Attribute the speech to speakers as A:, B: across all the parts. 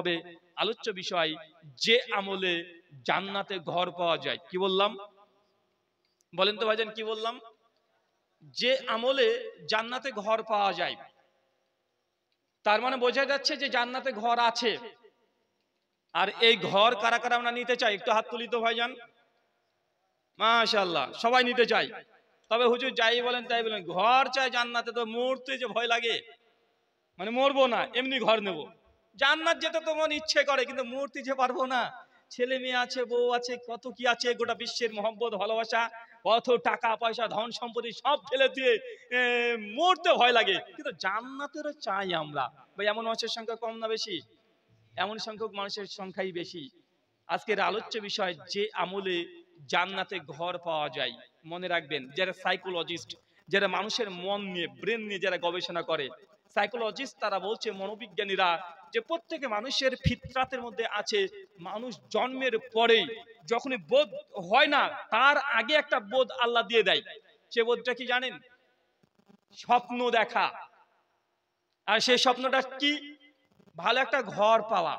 A: হবে আলোচ্য বিষয় যে আমলে জান্নাতে ঘর পাওয়া যায় কি বললাম বলেন তো ভাইজান কি বললাম যে আমলে জান্নাতে ঘর পাওয়া যায় তার মানে বোঝা যাচ্ছে যে জান্নাতে ঘর আছে আর এই ঘর কারা কারা আমরা নিতে চাই একটু হাত তুলি তো ভাইজান মাশাল্লাহ সবাই নিতে চাই তবে হুজুর যাই বলেন তাই বলেন ঘর চাই জান্নাতে তো মরতে যে ভয় লাগে মানে মরবো না এমনি ঘর নেবো জান্নাত যেতে তো মন ইচ্ছে করে কিন্তু মূর্তি যে পারবো না ছেলে মেয়ে আছে বউ আছে কত কি আছে গোটা বিশ্বের মহব্বত ভালোবাসা কত টাকা পয়সা ধন সম্পত্তি সব ফেলে দিয়ে মরতে ভয় লাগে কিন্তু জান্নাতেরও চাই আমরা ভাই এমন মানুষের সংখ্যা কম না বেশি এমন সংখ্যক মানুষের সংখ্যাই বেশি আজকের আলোচ্য বিষয় যে আমলে জান্নাতে ঘর পাওয়া যায় মনে রাখবেন যারা সাইকোলজিস্ট যারা মানুষের মন নিয়ে ব্রেন নিয়ে যারা গবেষণা করে সাইকোলজিস্ট তারা বলছে মনোবিজ্ঞানীরা যে প্রত্যেকে মানুষের ফিতরাতের মধ্যে আছে মানুষ জন্মের পরেই যখনই বোধ হয় না তার আগে একটা বোধ আল্লাহ দিয়ে দেয় সে বোধটা কি জানেন স্বপ্ন দেখা আর সেই স্বপ্নটা কি ভালো একটা ঘর পাওয়া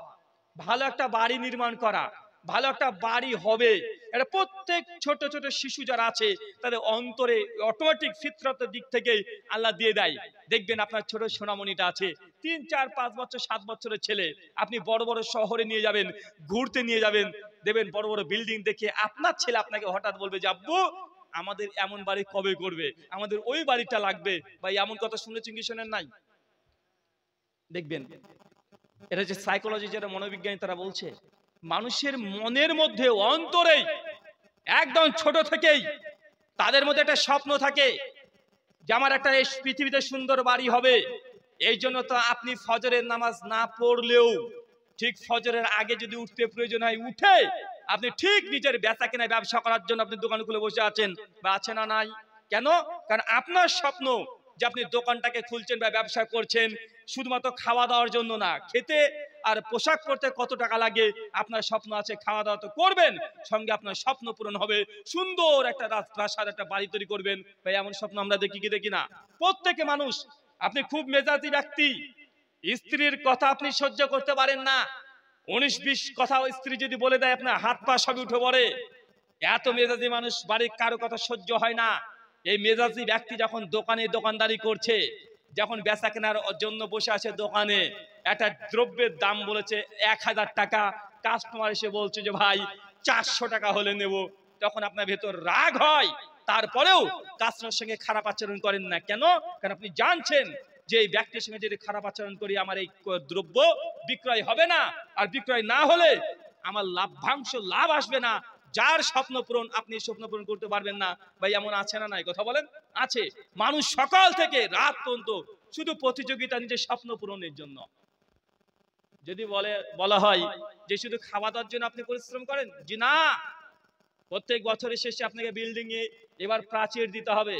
A: ভালো একটা বাড়ি নির্মাণ করা ভালো একটা বাড়ি হবে এটা প্রত্যেক ছোট ছোট শিশু যারা আছে তাদের অন্তরে অটোমেটিক ফিতরতের দিক থেকে আল্লাহ দিয়ে দেয় দেখবেন আপনার ছোট সোনামণিটা আছে তিন চার পাঁচ বছর সাত বছরের ছেলে আপনি বড় বড় শহরে নিয়ে যাবেন ঘুরতে নিয়ে যাবেন দেবেন বড় বড় বিল্ডিং দেখে আপনার ছেলে আপনাকে হঠাৎ বলবে যে আব্বু আমাদের এমন বাড়ি কবে করবে আমাদের ওই বাড়িটা লাগবে বা এমন কথা শুনেছেন কি শোনেন নাই দেখবেন এটা যে সাইকোলজি যারা মনোবিজ্ঞানী তারা বলছে মানুষের মনের মধ্যে অন্তরেই একদম ছোট থেকেই তাদের মধ্যে একটা স্বপ্ন থাকে যে আমার একটা এই পৃথিবীতে সুন্দর বাড়ি হবে এই জন্য তো আপনি ফজরের নামাজ না পড়লেও ঠিক ফজরের আগে যদি উঠতে প্রয়োজন হয় উঠে আপনি ঠিক নিজের ব্যথা কেনা ব্যবসা করার জন্য আপনি দোকান খুলে বসে আছেন বা আছে না নাই কেন কারণ আপনার স্বপ্ন যে আপনি দোকানটাকে খুলছেন বা ব্যবসা করছেন শুধুমাত্র খাওয়া দাওয়ার জন্য না খেতে আর পোশাক পরতে কত টাকা লাগে আপনার স্বপ্ন আছে খাওয়া দাওয়া তো করবেন সঙ্গে আপনার স্বপ্ন পূরণ হবে সুন্দর একটা রাজপ্রাসাদ একটা বাড়ি তৈরি করবেন ভাই এমন স্বপ্ন আমরা দেখি কি দেখি না প্রত্যেকে মানুষ আপনি খুব মেজাজি ব্যক্তি স্ত্রীর কথা আপনি সহ্য করতে পারেন না উনিশ বিশ কথা স্ত্রী যদি বলে দেয় আপনার হাত পা সবই উঠে পড়ে এত মেজাজি মানুষ বাড়ির কারো কথা সহ্য হয় না এই মেজাজি ব্যক্তি যখন দোকানে দোকানদারি করছে যখন বেচা কেনার জন্য বসে আছে দোকানে একটা দ্রব্যের দাম বলেছে এক হাজার টাকা কাস্টমার এসে বলছে যে ভাই চারশো টাকা হলে নেব তখন আপনার ভেতর রাগ হয় তারপরেও কাস্টমার সঙ্গে খারাপ আচরণ করেন না কেন কারণ আপনি জানছেন যে এই ব্যক্তির সঙ্গে যদি খারাপ আচরণ করি আমার এই দ্রব্য বিক্রয় হবে না আর বিক্রয় না হলে আমার লাভ্যাংশ লাভ আসবে না যার স্বপ্ন পূরণ আপনি স্বপ্ন পূরণ করতে পারবেন না ভাই এমন আছে না নাই কথা বলেন আছে মানুষ সকাল থেকে রাত পর্যন্ত শুধু প্রতিযোগিতা নিজের স্বপ্ন পূরণের জন্য যদি বলে বলা হয় যে শুধু খাওয়া দাওয়ার জন্য আপনি পরিশ্রম করেন জি না প্রত্যেক বছরের শেষে আপনাকে বিল্ডিং এ এবার প্রাচীর দিতে হবে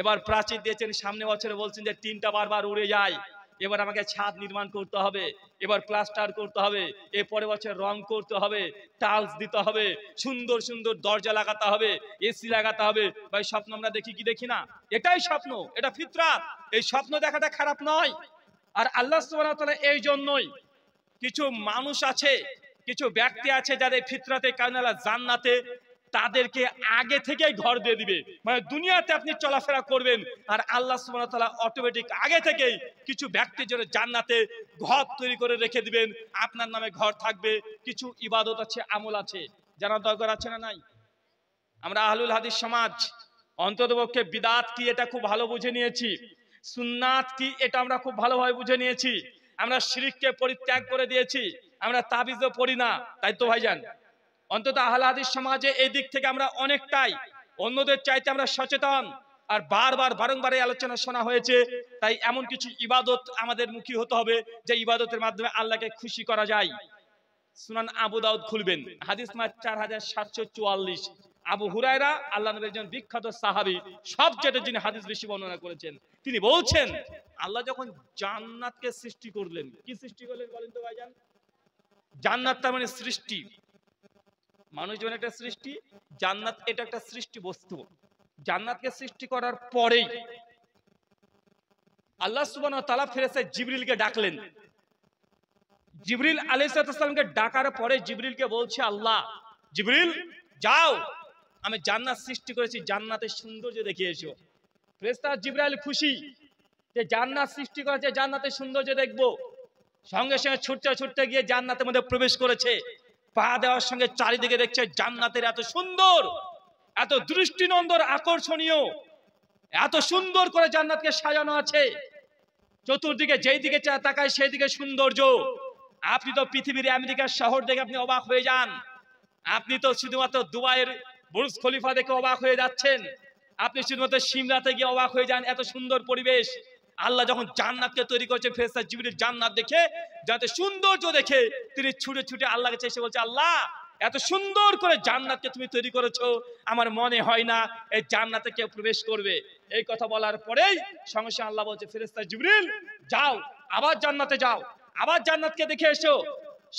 A: এবার প্রাচীর দিয়েছেন সামনে বছরে বলছেন যে তিনটা বারবার উড়ে যায় এবার আমাকে ছাদ নির্মাণ করতে হবে এবার প্লাস্টার করতে হবে এ পরের বছর রং করতে হবে টালস দিতে হবে সুন্দর সুন্দর দরজা লাগাতে হবে এসি লাগাতে হবে ভাই স্বপ্ন আমরা দেখি কি দেখি না এটাই স্বপ্ন এটা ফিতরাত এই স্বপ্ন দেখাটা খারাপ নয় আর আল্লাহ সুবাহ এই জন্যই কিছু মানুষ আছে কিছু ব্যক্তি আছে যাদের ফিতরাতে কারণ জান্নাতে তাদেরকে আগে থেকেই ঘর দিয়ে দিবে মানে দুনিয়াতে আপনি চলাফেরা করবেন আর আল্লাহ সুবহানাহু অটোমেটিক আগে থেকেই কিছু ব্যক্তির জন্য জান্নাতে ঘর তৈরি করে রেখে দিবেন আপনার নামে ঘর থাকবে কিছু ইবাদত আছে আমল আছে জানা দরকার আছে না নাই আমরা আহলুল হাদিস সমাজ অন্ততপক্ষে বিদাত কি এটা খুব ভালো বুঝে নিয়েছি সুন্নাত কি এটা আমরা খুব ভালোভাবে বুঝে নিয়েছি আমরা শিরিককে পরিত্যাগ করে দিয়েছি আমরা তাবিজও পড়ি না তাই তো ভাইজান অন্তত আহলাদিস সমাজে এই দিক থেকে আমরা অনেকটাই অন্যদের চাইতে আমরা সচেতন আর বারবার বারংবার এই আলোচনা শোনা হয়েছে তাই এমন কিছু ইবাদত আমাদের মুখী হতে হবে যে ইবাদতের মাধ্যমে আল্লাহকে খুশি করা যায় সুনান আবু দাউদ খুলবেন হাদিস মার চার হাজার সাতশো চুয়াল্লিশ আবু হুরায়রা আল্লাহ নবীর একজন বিখ্যাত সাহাবি সবচেয়ে যিনি হাদিস বেশি বর্ণনা করেছেন তিনি বলছেন আল্লাহ যখন জান্নাতকে সৃষ্টি করলেন কি সৃষ্টি করলেন বলেন তো ভাইজান জান্নাত তার মানে সৃষ্টি মানুষজন একটা সৃষ্টি জান্নাত এটা একটা সৃষ্টি বস্তু জান্নাতকে সৃষ্টি করার পরেই আল্লাহ সুবান তালা ফেরেছে জিবরিলকে ডাকলেন জিবরিল আলাইসালামকে ডাকার পরে জিবরিলকে বলছে আল্লাহ জিবরিল যাও আমি জান্নাত সৃষ্টি করেছি জান্নাতের সৌন্দর্য দেখে এসো ফ্রেস্তা জিব্রাইল খুশি যে জান্নাত সৃষ্টি করেছে জান্নাতের সৌন্দর্য দেখবো সঙ্গে সঙ্গে ছুটতে ছুটতে গিয়ে জান্নাতের মধ্যে প্রবেশ করেছে পা দেওয়ার সঙ্গে চারিদিকে দেখছে জান্নাতের এত সুন্দর এত দৃষ্টিনন্দর আকর্ষণীয় এত সুন্দর করে জান্নাতকে সাজানো আছে চতুর্দিকে যেই দিকে তাকায় সেই দিকে সৌন্দর্য আপনি তো পৃথিবীর আমেরিকার শহর দেখে আপনি অবাক হয়ে যান আপনি তো শুধুমাত্র দুবাইয়ের বুরুজ খলিফা দেখে অবাক হয়ে যাচ্ছেন আপনি শুধুমাত্র সিমলাতে গিয়ে অবাক হয়ে যান এত সুন্দর পরিবেশ আল্লাহ যখন জান্নাতকে তৈরি করেছে ফেরেস্তা জিবরিল জান্নাত দেখে যাতে সৌন্দর্য দেখে তিনি ছুটে ছুটে আল্লাহকে কাছে এসে বলছে আল্লাহ এত সুন্দর করে জান্নাতকে তুমি তৈরি করেছো আমার মনে হয় না এই জান্নাতে কেউ প্রবেশ করবে এই কথা বলার পরেই সঙ্গে সঙ্গে আল্লাহ বলছে ফেরেস্তা জিবরিল যাও আবার জান্নাতে যাও আবার জান্নাতকে দেখে এসো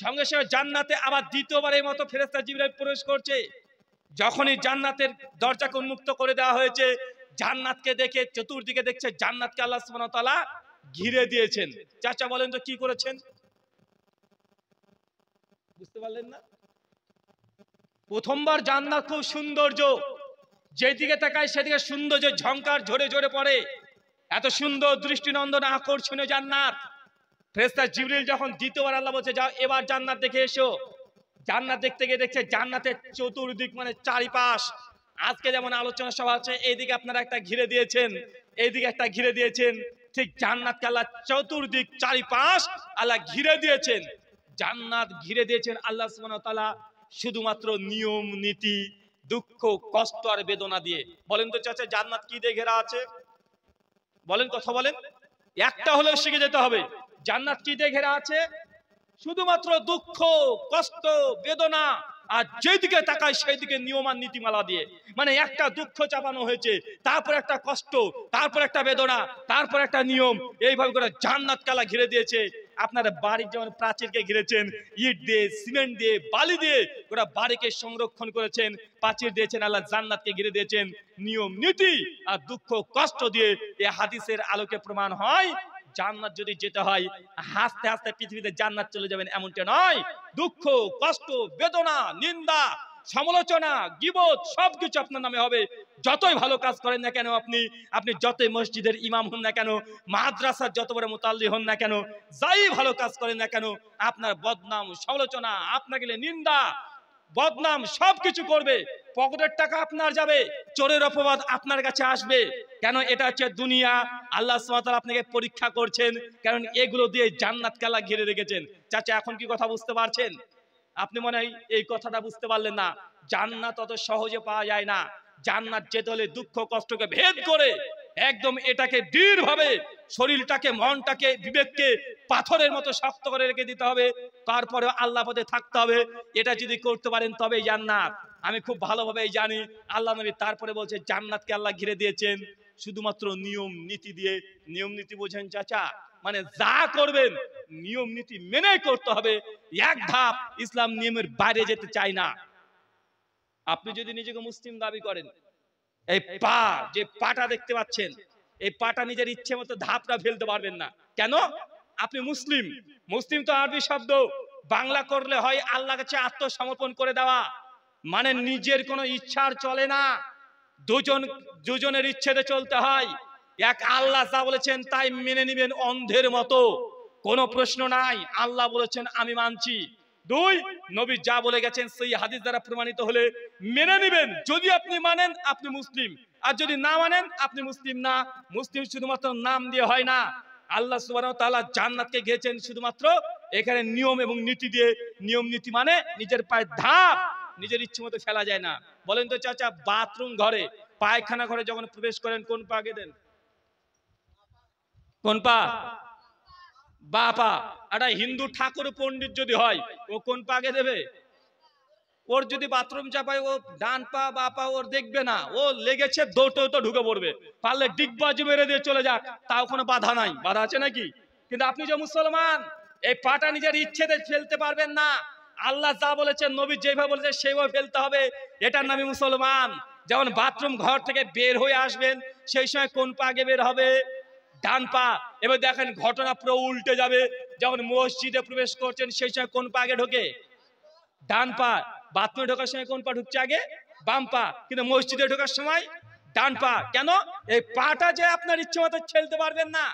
A: সঙ্গে সঙ্গে জান্নাতে আবার দ্বিতীয়বারের মতো ফেরেস্তা জিবরিল প্রবেশ করছে যখনই জান্নাতের দরজাকে উন্মুক্ত করে দেওয়া হয়েছে জান্নাতকে দেখে চতুর্দিকে দেখছে জান্নাতকে আল্লাহ সুবহানাহু ওয়া তাআলা ঘিরে দিয়েছেন চাচা বলেন তো কি করেছেন বুঝতে পারলেন না প্রথমবার জান্নাত খুব সৌন্দর্য যেদিকে তাকায় সেদিকে সৌন্দর্য ঝংকার ঝরে ঝরে পড়ে এত সুন্দর দৃষ্টিনন্দন আকর্ষণীয় জান্নাত ফেরেস্তা জিবরিল যখন দ্বিতীয়বার আল্লাহ বলছে যাও এবার জান্নাত দেখে এসো জান্নাত দেখতে গিয়ে দেখছে জান্নাতের চতুর্দিক মানে চারিপাশ আজকে যেমন আলোচনা সভা আছে এইদিকে আপনারা একটা ঘিরে দিয়েছেন এইদিকে একটা ঘিরে দিয়েছেন ঠিক জান্নাতকে আল্লাহ চতুর্দিক চারিপাশ আল্লাহ ঘিরে দিয়েছেন জান্নাত ঘিরে দিয়েছেন আল্লাহ তাআলা শুধুমাত্র নিয়ম নীতি দুঃখ কষ্ট আর বেদনা দিয়ে বলেন তো চাচা জান্নাত কি দিয়ে ঘেরা আছে বলেন কথা বলেন একটা হলেও শিখে যেতে হবে জান্নাত কি দিয়ে ঘেরা আছে শুধুমাত্র দুঃখ কষ্ট বেদনা আর যেদিকে তাকায় সেই দিকে নিয়মান নীতিমালা দিয়ে মানে একটা দুঃখ চাপানো হয়েছে তারপর একটা কষ্ট তারপর একটা বেদনা তারপর একটা নিয়ম এইভাবে করে জান্নাত কালা ঘিরে দিয়েছে আপনার বাড়ির যেমন প্রাচীরকে ঘিরেছেন ইট দিয়ে সিমেন্ট দিয়ে বালি দিয়ে ওরা বাড়িকে সংরক্ষণ করেছেন প্রাচীর দিয়েছেন আল্লাহ জান্নাতকে ঘিরে দিয়েছেন নিয়ম নীতি আর দুঃখ কষ্ট দিয়ে এ হাদিসের আলোকে প্রমাণ হয় জান্নাত যদি যেতে হয় হাসতে হাসতে পৃথিবীতে জান্নাত চলে যাবেন এমনটা নয় দুঃখ কষ্ট বেদনা নিন্দা সমালোচনা গিবত সবকিছু আপনার নামে হবে যতই ভালো কাজ করেন না কেন আপনি আপনি যতই মসজিদের ইমাম হন না কেন মাদ্রাসার যত বড় মোতাল্লি হন না কেন যাই ভালো কাজ করেন না কেন আপনার বদনাম সমালোচনা আপনাকে নিন্দা বদনাম সব কিছু করবে পকেটের টাকা আপনার যাবে চোরের অপবাদ আপনার কাছে আসবে কেন এটা হচ্ছে দুনিয়া আল্লাহ সাল আপনাকে পরীক্ষা করছেন কারণ এগুলো দিয়ে জান্নাত কালা ঘিরে রেখেছেন চাচা এখন কি কথা বুঝতে পারছেন আপনি মনে হয় এই কথাটা বুঝতে পারলেন না জান্নাত অত সহজে পাওয়া যায় না জান্নাত যেতে হলে দুঃখ কষ্টকে ভেদ করে একদম এটাকে দৃঢ়ভাবে শরীরটাকে মনটাকে বিবেককে পাথরের মতো শক্ত করে রেখে দিতে হবে তারপরে আল্লাহ পথে থাকতে হবে এটা যদি করতে পারেন তবেই জান্নাত আমি খুব ভালোভাবেই জানি আল্লাহ নবী তারপরে বলছে জান্নাতকে আল্লাহ ঘিরে দিয়েছেন শুধুমাত্র নিয়ম নীতি দিয়ে নিয়ম নীতি বোঝেন চাচা মানে যা করবেন নিয়ম নীতি মেনে করতে হবে এক ধাপ ইসলাম নিয়মের বাইরে যেতে চায় না আপনি যদি নিজেকে মুসলিম দাবি করেন এই পা যে পাটা দেখতে পাচ্ছেন এই পাটা নিজের ইচ্ছে মতো ধাপটা ফেলতে পারবেন না কেন আপনি মুসলিম মুসলিম তো আরবি শব্দ বাংলা করলে হয় আল্লাহ কাছে আত্মসমর্পণ করে দেওয়া মানে নিজের কোনো ইচ্ছার চলে না দুজন দুজনের ইচ্ছেতে চলতে হয় এক আল্লাহ যা বলেছেন তাই মেনে নিবেন অন্ধের মতো কোনো প্রশ্ন নাই আল্লাহ বলেছেন আমি মানছি দুই নবী যা বলে গেছেন সেই হাদিস দ্বারা প্রমাণিত হলে মেনে নেবেন যদি আপনি মানেন আপনি মুসলিম আর যদি না মানেন আপনি মুসলিম না মুসলিম শুধুমাত্র নাম দিয়ে হয় না আল্লাহ সুবহানাহু ওয়া তাআলা জান্নাতকে গিয়েছেন শুধুমাত্র এখানে নিয়ম এবং নীতি দিয়ে নিয়ম নীতি মানে নিজের পায়ের ধাপ নিজের ইচ্ছে মতো ফেলা যায় না বলেন তো চাচা বাথরুম ঘরে পায়খানা ঘরে যখন প্রবেশ করেন কোন পা দেন কোন পা বাপা একটা হিন্দু ঠাকুর পণ্ডিত যদি হয় ও কোন পাগে দেবে ওর যদি বাথরুম চাপায় ও ডান পা বা পা ওর দেখবে না ও লেগেছে দৌড়তে তো ঢুকে পড়বে পারলে ডিগবাজি মেরে দিয়ে চলে যাক তাও কোনো বাধা নাই বাধা আছে নাকি কিন্তু আপনি যে মুসলমান এই পাটা নিজের ইচ্ছেতে ফেলতে পারবেন না আল্লাহ যা বলেছেন নবী যেভাবে বলেছে সেইভাবে ফেলতে হবে এটার নামই মুসলমান যেমন বাথরুম ঘর থেকে বের হয়ে আসবেন সেই সময় কোন পাগে বের হবে ডান পা এবার দেখেন ঘটনা পুরো উল্টে যাবে যখন মসজিদে প্রবেশ করছেন সেই সময় কোন পা আগে ঢোকে ডান পা বাথরুমে ঢোকার সময় কোন পা ঢুকছে আগে বাম পা কিন্তু মসজিদে ঢোকার সময় ডান পা কেন এই পাটা যে আপনার ইচ্ছে মতো ছেলতে পারবেন না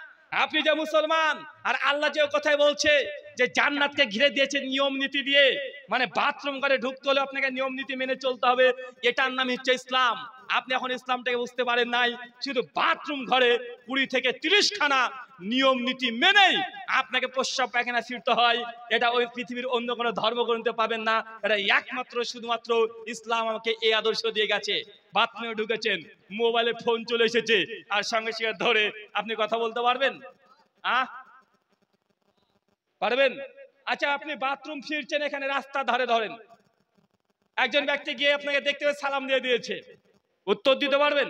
A: আপনি যে মুসলমান আর আল্লাহ যে কথাই বলছে যে জান্নাতকে ঘিরে দিয়েছে নিয়ম নীতি দিয়ে মানে বাথরুম করে ঢুকতে হলে আপনাকে নিয়ম নীতি মেনে চলতে হবে এটার নাম হচ্ছে ইসলাম আপনি এখন ইসলামটাকে বুঝতে পারেন নাই শুধু বাথরুম ঘরে কুড়ি থেকে তিরিশ খানা নিয়ম নীতি মেনেই আপনাকে প্রস্রাব পায়খানা ফিরতে হয় এটা ওই পৃথিবীর অন্য কোনো ধর্মগ্রন্থে পাবেন না এটা একমাত্র শুধুমাত্র ইসলাম আমাকে এই আদর্শ দিয়ে গেছে বাথরুমে ঢুকেছেন মোবাইলে ফোন চলে এসেছে আর সঙ্গে সঙ্গে ধরে আপনি কথা বলতে পারবেন আহ পারবেন আচ্ছা আপনি বাথরুম ফিরছেন এখানে রাস্তা ধরে ধরেন একজন ব্যক্তি গিয়ে আপনাকে দেখতে সালাম দিয়ে দিয়েছে উত্তর দিতে পারবেন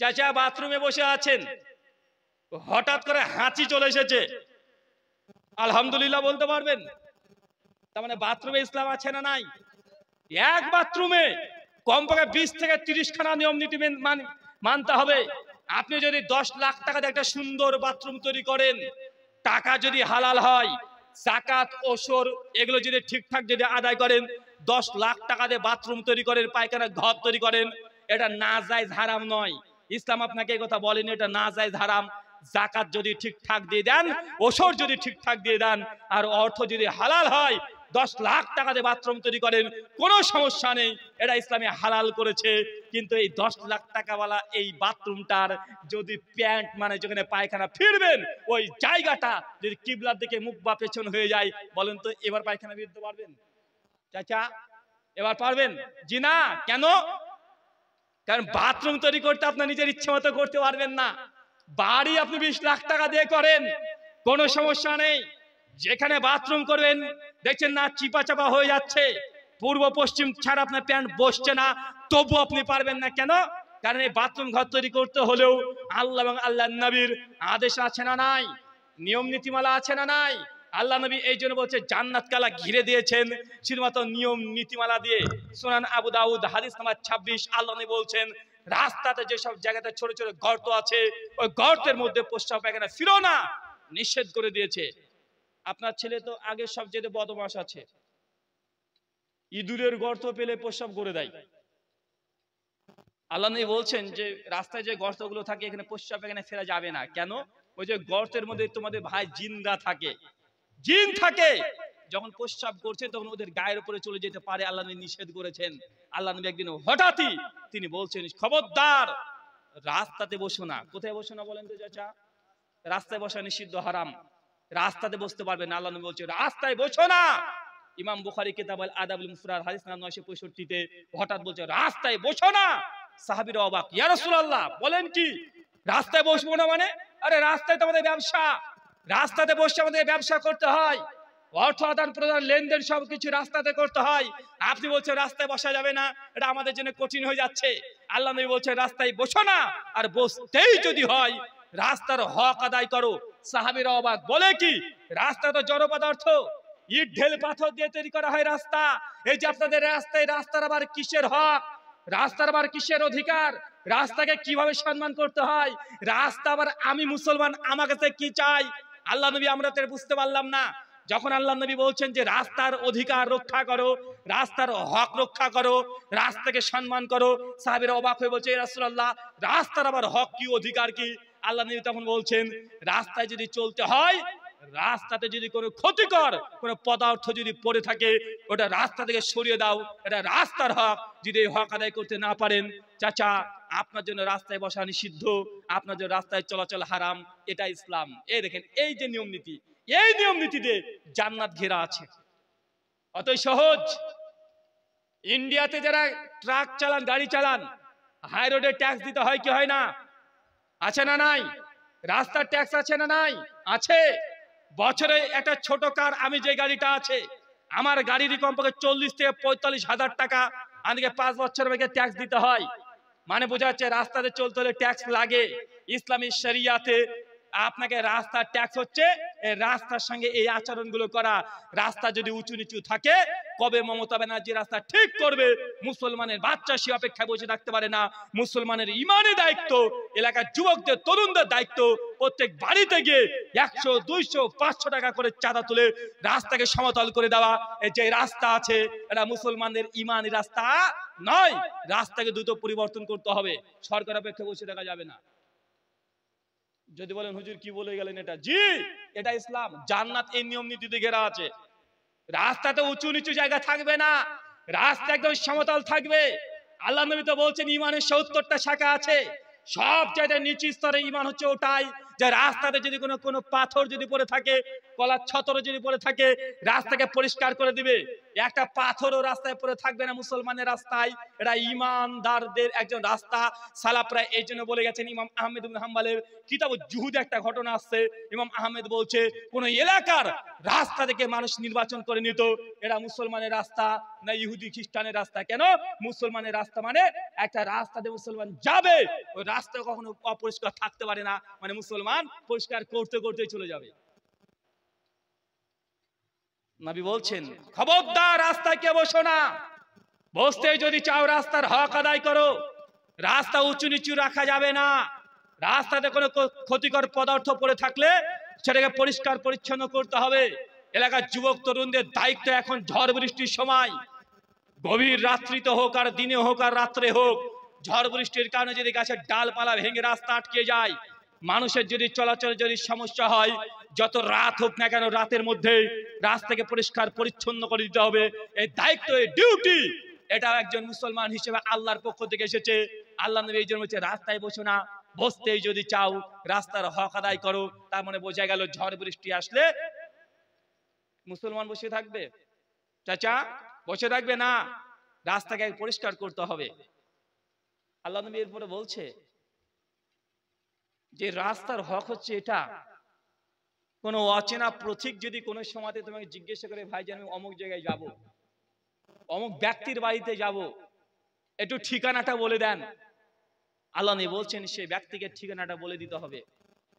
A: চাচা বাথরুমে বসে আছেন হঠাৎ করে হাঁচি চলে এসেছে আলহামদুলিল্লাহ বলতে পারবেন তার মানে বাথরুমে ইসলাম আছে না নাই এক বাথরুমে কমপক্ষে বিশ থেকে তিরিশ খানা নিয়ম নীতি মানতে হবে আপনি যদি দশ লাখ টাকা দিয়ে একটা সুন্দর বাথরুম তৈরি করেন টাকা যদি হালাল হয় জাকাত ওসর এগুলো যদি ঠিকঠাক যদি আদায় করেন দশ লাখ টাকা দিয়ে বাথরুম তৈরি করেন পায়খানা ঘর তৈরি করেন এটা না যায় হারাম নয় ইসলাম আপনাকে কথা বলেনি এটা না যায় হারাম জাকাত যদি ঠিকঠাক দিয়ে দেন ওষুধ যদি ঠিকঠাক দিয়ে দেন আর অর্থ যদি হালাল হয় দশ লাখ টাকা দিয়ে বাথরুম তৈরি করেন কোনো সমস্যা নেই এটা ইসলামে হালাল করেছে কিন্তু এই দশ লাখ টাকাওয়ালা এই বাথরুমটার যদি প্যান্ট মানে যেখানে পায়খানা ফিরবেন ওই জায়গাটা যদি কিবলার দিকে মুখ বা পেছন হয়ে যায় বলেন তো এবার পায়খানা ফিরতে পারবেন চাচা এবার পারবেন জি না কেন কারণ বাথরুম তৈরি করতে আপনার নিজের ইচ্ছে মতো করতে পারবেন না বাড়ি আপনি বিশ লাখ টাকা দিয়ে করেন কোনো সমস্যা নেই যেখানে বাথরুম করবেন দেখছেন না চিপা চাপা হয়ে যাচ্ছে পূর্ব পশ্চিম ছাড়া আপনার প্যান্ট বসছে না তবু আপনি পারবেন না কেন কারণ এই বাথরুম ঘর তৈরি করতে হলেও আল্লাহ এবং আল্লাহ নবীর আদেশ আছে না নাই নিয়ম নীতিমালা আছে না নাই আল্লাহ নবী এই জন্য বলছে জান্নাত কালা ঘিরে দিয়েছেন শুধুমাত্র নিয়ম নীতিমালা দিয়ে সোনান আবু দাউদ হাদিস নাম্বার ছাব্বিশ আল্লাহ নবী বলছেন রাস্তাতে যেসব জায়গাতে ছোট ছোট গর্ত আছে ওই গর্তের মধ্যে প্রস্তাব পায়খানা ফিরো না নিষেধ করে দিয়েছে আপনার ছেলে তো আগে সব যেতে বদমাস আছে ইঁদুরের গর্ত পেলে প্রস্রাব করে দেয় আল্লাহ নবী বলছেন যে রাস্তায় যে গর্তগুলো থাকে এখানে প্রস্রাব এখানে ফেরা যাবে না কেন ওই যে গর্তের মধ্যে তোমাদের ভাই জিন্দা থাকে জিন থাকে যখন প্রস্রাব করছে তখন ওদের গায়ের উপরে চলে যেতে পারে আল্লাহ নবী নিষেধ করেছেন আল্লাহ নবী একদিন হঠাৎই তিনি বলছেন খবরদার রাস্তাতে বসো না কোথায় বসো না বলেন তো চাচা রাস্তায় বসা নিষিদ্ধ হারাম রাস্তাতে বসতে পারবে না আল্লাহ নবী বলছে রাস্তায় বসো না ইমাম বুখারী কিতাব আল আদাবুল মুফরাদ হাদিস নাম 965 তে হঠাৎ বলছে রাস্তায় বসো না সাহাবীরা অবাক ইয়া রাসূলুল্লাহ বলেন কি রাস্তায় বসবো না মানে আরে রাস্তায় তো আমাদের ব্যবসা রাস্তাতে বসে আমাদের ব্যবসা করতে হয় অর্থ আদান প্রদান লেনদেন সবকিছু রাস্তাতে করতে হয় আপনি বলছেন রাস্তায় বসা যাবে না এটা আমাদের জন্য কঠিন হয়ে যাচ্ছে আল্লাহ নবী বলছেন রাস্তায় বসো না আর বসতেই যদি হয় রাস্তার হক আদায় করো সাহাবির অবাক বলে কি রাস্তা তো জড় পদার্থ ইট ঢেল পাথর দিয়ে তৈরি করা হয় রাস্তা এই যে আপনাদের রাস্তায় রাস্তার আবার কিসের হক রাস্তার আবার কিসের অধিকার রাস্তাকে কিভাবে সম্মান করতে হয় রাস্তা আবার আমি মুসলমান আমার কাছে কি চাই আল্লাহ নবী আমরা তো বুঝতে পারলাম না যখন আল্লাহ নবী বলছেন যে রাস্তার অধিকার রক্ষা করো রাস্তার হক রক্ষা করো রাস্তাকে সম্মান করো সাহেবের অবাক হয়ে বলছে রাসুল্লাহ রাস্তার আবার হক কি অধিকার কি আল্লাহ নবী তখন বলছেন রাস্তায় যদি চলতে হয় রাস্তাতে যদি কোনো ক্ষতিকর কোনো পদার্থ যদি পড়ে থাকে ওটা রাস্তা থেকে সরিয়ে দাও এটা রাস্তার হক যদি এই হক আদায় করতে না পারেন চাচা আপনার জন্য রাস্তায় বসা নিষিদ্ধ আপনার জন্য রাস্তায় চলাচল হারাম এটা ইসলাম এই দেখেন এই যে নিয়ম নীতি এই নিয়ম নীতিতে জান্নাত ঘেরা আছে অতই সহজ ইন্ডিয়াতে যারা ট্রাক চালান গাড়ি চালান হাই রোডে ট্যাক্স দিতে হয় কি হয় না আছে না নাই রাস্তার ট্যাক্স আছে না নাই আছে বছরে একটা ছোট কার আমি যে গাড়িটা আছে আমার গাড়ির কমপক্ষে চল্লিশ থেকে পঁয়তাল্লিশ হাজার টাকা আমাকে পাঁচ বছর মেয়েকে ট্যাক্স দিতে হয় মানে বোঝা যাচ্ছে রাস্তাতে চলতে হলে ট্যাক্স লাগে ইসলামী শরিয়াতে আপনাকে রাস্তার ট্যাক্স হচ্ছে রাস্তার সঙ্গে এই আচরণগুলো করা রাস্তা যদি উঁচু নিচু থাকে কবে মমতা ব্যানার্জি রাস্তা ঠিক করবে মুসলমানের বাচ্চা সে অপেক্ষায় বসে থাকতে পারে না মুসলমানের ইমানে দায়িত্ব এলাকার যুবকদের তরুণদের দায়িত্ব প্রত্যেক বাড়িতে গিয়ে একশো দুইশো পাঁচশো টাকা করে চাঁদা তুলে রাস্তাকে সমতল করে দেওয়া এই যে রাস্তা আছে এটা মুসলমানদের ইমানি রাস্তা নয় রাস্তাকে দ্রুত পরিবর্তন করতে হবে সরকার অপেক্ষা বসে থাকা যাবে না যদি বলেন হুজুর কি বলে গেলেন এটা জি এটা ইসলাম জান্নাত এই নিয়ম নীতিতে ঘেরা আছে রাস্তাতে উঁচু নিচু জায়গা থাকবে না রাস্তা একদম সমতল থাকবে আল্লাহ নবী তো বলছেন ইমানের সত্তরটা শাখা আছে সব জায়গায় নিচু স্তরে ইমান হচ্ছে ওটাই যে রাস্তাতে যদি কোনো কোনো পাথর যদি পড়ে থাকে কলার ছতর যদি পড়ে থাকে রাস্তাকে পরিষ্কার করে দিবে একটা পাথরও রাস্তায় পড়ে থাকবে না মুসলমানের রাস্তায় এটা ইমানদারদের একজন রাস্তা সালাপরা এই জন্য বলে গেছেন ইমাম আহমেদ হাম্বালের কিতাব জুহুদ একটা ঘটনা আসছে ইমাম আহমেদ বলছে কোন এলাকার রাস্তা থেকে মানুষ নির্বাচন করে নিত এরা মুসলমানের রাস্তা না ইহুদি খ্রিস্টানের রাস্তা কেন মুসলমানের রাস্তা মানে একটা রাস্তাতে মুসলমান যাবে ওই রাস্তা কখনো অপরিষ্কার থাকতে পারে না মানে মুসলমান মুসলমান পরিষ্কার করতে করতে চলে যাবে নাবি বলছেন খবরদার রাস্তায় কে বসো না বসতে যদি চাও রাস্তার হক আদায় করো রাস্তা উঁচু নিচু রাখা যাবে না রাস্তাতে কোনো ক্ষতিকর পদার্থ পড়ে থাকলে সেটাকে পরিষ্কার পরিচ্ছন্ন করতে হবে এলাকার যুবক তরুণদের দায়িত্ব এখন ঝড় বৃষ্টির সময় গভীর রাত্রিতে হোক আর দিনে হোক আর রাত্রে হোক ঝড় বৃষ্টির কারণে যদি গাছের ডালপালা ভেঙে রাস্তা আটকে যায় মানুষের যদি চলাচলে যদি সমস্যা হয় যত রাত হোক না কেন রাতের মধ্যে রাস্তাকে পরিষ্কার পরিচ্ছন্ন করে দিতে হবে এই দায়িত্ব এই ডিউটি এটা একজন মুসলমান হিসেবে আল্লাহর পক্ষ থেকে এসেছে আল্লাহ নবী এই জন্য বলছে রাস্তায় বসো না বসতেই যদি চাও রাস্তার হক আদায় করো তার মানে বোঝা গেল ঝড় বৃষ্টি আসলে মুসলমান বসে থাকবে চাচা বসে থাকবে না রাস্তাকে পরিষ্কার করতে হবে আল্লাহ নবী এরপরে বলছে যে রাস্তার হক হচ্ছে এটা কোনো অচেনা প্রথিক যদি কোনো সময় তোমাকে জিজ্ঞাসা করে ভাই যে অমুক জায়গায় যাব। অমুক ব্যক্তির বাড়িতে যাব। একটু ঠিকানাটা বলে দেন আল্লাহ বলছেন সে ব্যক্তিকে ঠিকানাটা বলে দিতে হবে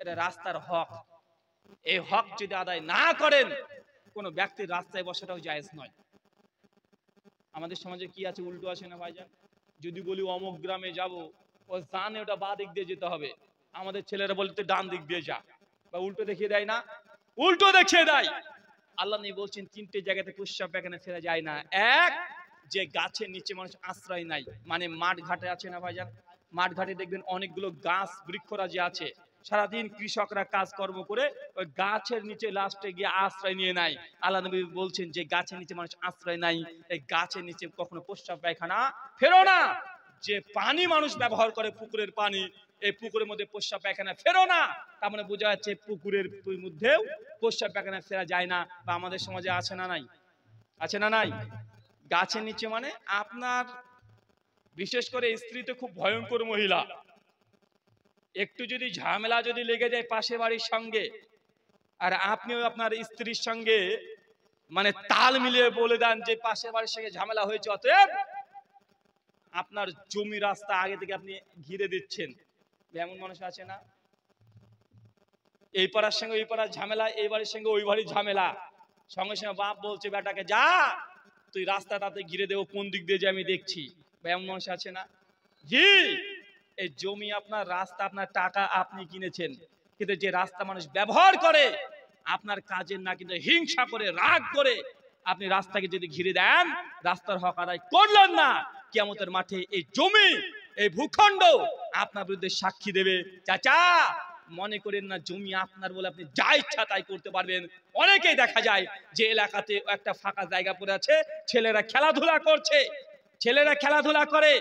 A: এটা রাস্তার হক এই হক যদি আদায় না করেন কোনো ব্যক্তির রাস্তায় বসাটাও জায়জ নয় আমাদের সমাজে কি আছে উল্টো আছে না ভাইজান যদি বলি অমুক গ্রামে যাব ও জানে ওটা বাদিক দিয়ে যেতে হবে আমাদের ছেলেরা বলে তুই ডান দিক দিয়ে যা বা উল্টো দেখিয়ে দেয় না উল্টো দেখিয়ে দেয় আল্লাহ নেই বলছেন তিনটে জায়গাতে পুষ্যা এখানে ফেরা যায় না এক যে গাছের নিচে মানুষ আশ্রয় নাই মানে মাঠ ঘাটে আছে না ভাইজান মাঠ ঘাটে দেখবেন অনেকগুলো গাছ বৃক্ষরা যে আছে সারাদিন কৃষকরা কাজ কর্ম করে ওই গাছের নিচে লাস্টে গিয়ে আশ্রয় নিয়ে নাই আল্লাহ নবী বলছেন যে গাছের নিচে মানুষ আশ্রয় নাই এই গাছের নিচে কখনো প্রস্রাব পায়খানা ফেরো না যে পানি মানুষ ব্যবহার করে পুকুরের পানি এই পুকুরের মধ্যে পোষা পায়খানা ফেরো না তার মানে বোঝা যাচ্ছে পুকুরের মধ্যেও পোষা পায়খানা ফেরা যায় না বা আমাদের সমাজে আছে না নাই আছে না নাই গাছের নিচে মানে আপনার বিশেষ করে স্ত্রী তো খুব ভয়ঙ্কর মহিলা একটু যদি ঝামেলা যদি লেগে যায় পাশে বাড়ির সঙ্গে আর আপনিও আপনার স্ত্রীর সঙ্গে মানে তাল মিলিয়ে বলে দেন যে পাশের বাড়ির সঙ্গে ঝামেলা হয়েছে অতএব আপনার জমি রাস্তা আগে থেকে আপনি ঘিরে দিচ্ছেন এমন মানুষ আছে না এই পাড়ার সঙ্গে ওই পাড়ার ঝামেলা এই বাড়ির সঙ্গে ওই বাড়ির ঝামেলা সঙ্গে সঙ্গে বাপ বলছে বেটাকে যা তুই রাস্তা তাতে ঘিরে দেবো কোন দিক দিয়ে যে আমি দেখছি এমন মানুষ আছে না জি এই জমি আপনার রাস্তা আপনার টাকা আপনি কিনেছেন কিন্তু যে রাস্তা মানুষ ব্যবহার করে আপনার কাজের না কিন্তু হিংসা করে রাগ করে আপনি রাস্তাকে যদি ঘিরে দেন রাস্তার হক আদায় করলেন না কেমতের মাঠে এই জমি এই ভূখণ্ড আপনার বিরুদ্ধে সাক্ষী দেবে চাচা মনে করেন না জমি আপনার বলে আপনি যা ইচ্ছা তাই করতে পারবেন অনেকেই দেখা যায় যে এলাকাতে একটা ফাঁকা জায়গা পড়ে আছে ছেলেরা খেলাধুলা করছে ছেলেরা খেলাধুলা করে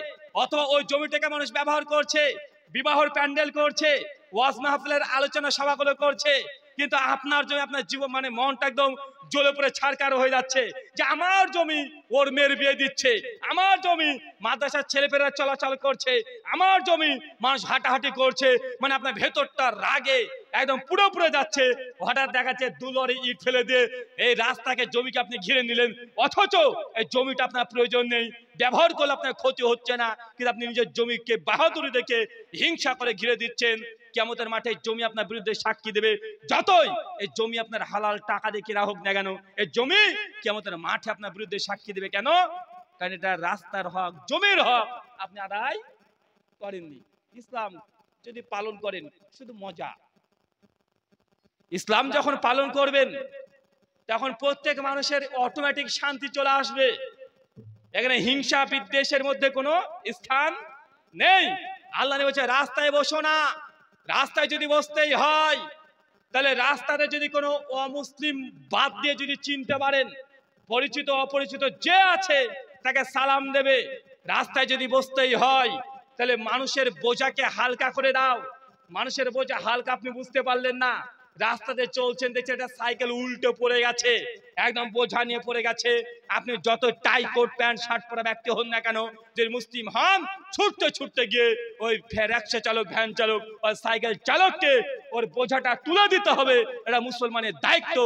A: অথবা ওই জমিটাকে মানুষ ব্যবহার করছে বিবাহর প্যান্ডেল করছে ওয়াজ মাহফিলের আলোচনা সভাগুলো করছে কিন্তু আপনার জমি আপনার জীবন মানে মনটা একদম জ্বলে পড়ে ছাড়কার হয়ে যাচ্ছে যে আমার জমি ওর মেয়ের বিয়ে দিচ্ছে আমার জমি মাদ্রাসার ছেলেপেরা চলাচল করছে আমার জমি মানুষ হাঁটাহাঁটি করছে মানে আপনার ভেতরটা রাগে একদম পুরো পুরো যাচ্ছে হঠাৎ দেখাচ্ছে দুলরে ইট ফেলে দিয়ে এই রাস্তাকে জমিকে আপনি ঘিরে নিলেন অথচ এই জমিটা আপনার প্রয়োজন নেই ব্যবহার করলে আপনার ক্ষতি হচ্ছে না কিন্তু আপনি নিজের জমিকে বাহাদুরি দেখে হিংসা করে ঘিরে দিচ্ছেন কেমতের মাঠে জমি আপনার বিরুদ্ধে সাক্ষী দেবে যতই এই জমি আপনার হালাল টাকা দিয়ে কেনা হোক না কেন এই জমি কেমতের মাঠে আপনার বিরুদ্ধে সাক্ষী দেবে কেন কারণ এটা রাস্তার হক জমির হক আপনি আদায় করেননি ইসলাম যদি পালন করেন শুধু মজা ইসলাম যখন পালন করবেন তখন প্রত্যেক মানুষের অটোমেটিক শান্তি চলে আসবে এখানে হিংসা বিদ্বেষের মধ্যে কোনো স্থান নেই আল্লাহ বলছে রাস্তায় বসো না রাস্তায় যদি বসতেই হয় তাহলে রাস্তাতে যদি কোনো অমুসলিম বাদ দিয়ে যদি চিনতে পারেন পরিচিত অপরিচিত যে আছে তাকে সালাম দেবে রাস্তায় যদি বসতেই হয় তাহলে মানুষের বোঝাকে হালকা করে দাও মানুষের বোঝা হালকা আপনি বুঝতে পারলেন না রাস্তাতে চলছেন দেখছে একটা সাইকেল উল্টো পড়ে গেছে একদম বোঝা নিয়ে পড়ে গেছে আপনি যত টাই কোট প্যান্ট শার্ট পরা ব্যক্তি হন না কেন যে মুসলিম হন ছুটতে ছুটতে গিয়ে ওই রিক্সা চালক ভ্যান চালক ওই সাইকেল চালককে ওর বোঝাটা তুলে দিতে হবে এটা মুসলমানের দায়িত্ব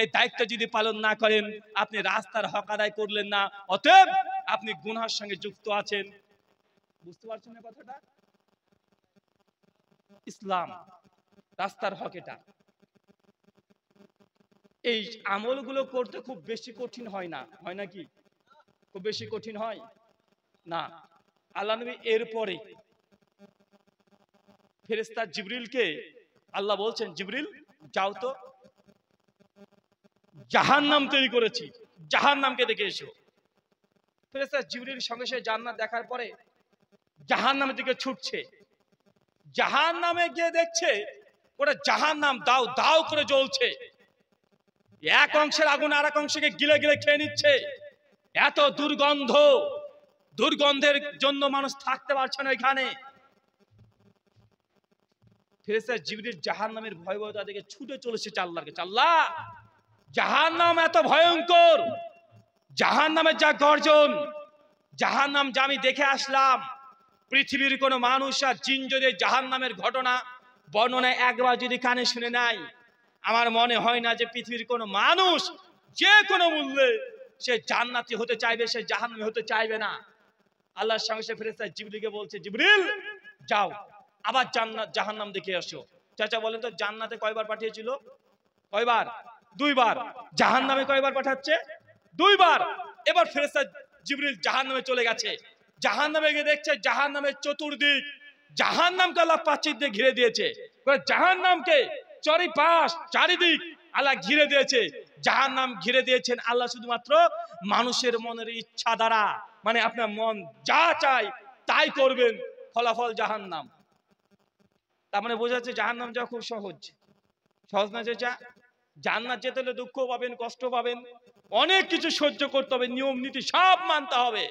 A: এই দায়িত্ব যদি পালন না করেন আপনি রাস্তার হক আদায় করলেন না অতএব আপনি গুনার সঙ্গে যুক্ত আছেন বুঝতে পারছেন না কথাটা ইসলাম রাস্তার হক এটা এই আমলগুলো করতে খুব বেশি কঠিন হয় না হয় নাকি খুব বেশি কঠিন হয় না আল্লাহ নবী এরপরে ফেরেস্তা জিবরিলকে আল্লাহ বলছেন জিবরিল যাও তো জাহান নাম তৈরি করেছি জাহান নামকে দেখে এসো ফেরেস্তা জিবরিল সঙ্গে সে জান্নাত দেখার পরে জাহান নামের দিকে ছুটছে জাহান নামে গিয়ে দেখছে ওটা জাহান নাম দাও দাও করে জ্বলছে এক অংশের আগুন আর এক অংশকে গিলে গিলে খেয়ে নিচ্ছে এত দুর্গন্ধ দুর্গন্ধের জন্য মানুষ থাকতে পারছে না এখানে ফেরেস্তা জিবরির জাহান নামের ভয়াবহতা দেখে ছুটে চলেছে চাল্লার কাছে আল্লাহ জাহান নাম এত ভয়ঙ্কর জাহান নামের যা গর্জন জাহান নাম যা আমি দেখে আসলাম পৃথিবীর কোনো মানুষ আর জিন যদি জাহান নামের ঘটনা বর্ণনায় একবার যদি কানে শুনে নাই আমার মনে হয় না যে পৃথিবীর কোনো মানুষ যে কোনো মূল্যে সে জান্নাতি হতে চাইবে সে জাহান্নামি হতে চাইবে না আল্লাহর সঙ্গে সে ফেরেস্তা জিবরিকে বলছে জিবরিল যাও আবার জান্নাত জাহান্নাম দেখে আসো চাচা বলেন তো জান্নাতে কয়বার পাঠিয়েছিল কয়বার দুইবার জাহান্নামে কয়বার পাঠাচ্ছে দুইবার এবার ফেরেস্তা জিবরিল জাহান্নামে চলে গেছে জাহান্নামে গিয়ে দেখছে জাহান্নামের চতুর্দিক জাহান্নামকে আল্লাহ প্রাচীর দিয়ে ঘিরে দিয়েছে জাহান্নামকে চারিপাশ চারিদিক আল্লাহ ঘিরে দিয়েছে যাহার নাম ঘিরে দিয়েছেন আল্লাহ শুধুমাত্র মানুষের মনের ইচ্ছা দ্বারা মানে আপনার মন যা চাই তাই করবেন ফলাফল জাহান নাম তার মানে বোঝা যাচ্ছে জাহান নাম যা খুব সহজ সহজ না যে জান্নাত যেতে হলে দুঃখ পাবেন কষ্ট পাবেন অনেক কিছু সহ্য করতে হবে নিয়ম নীতি সব মানতে হবে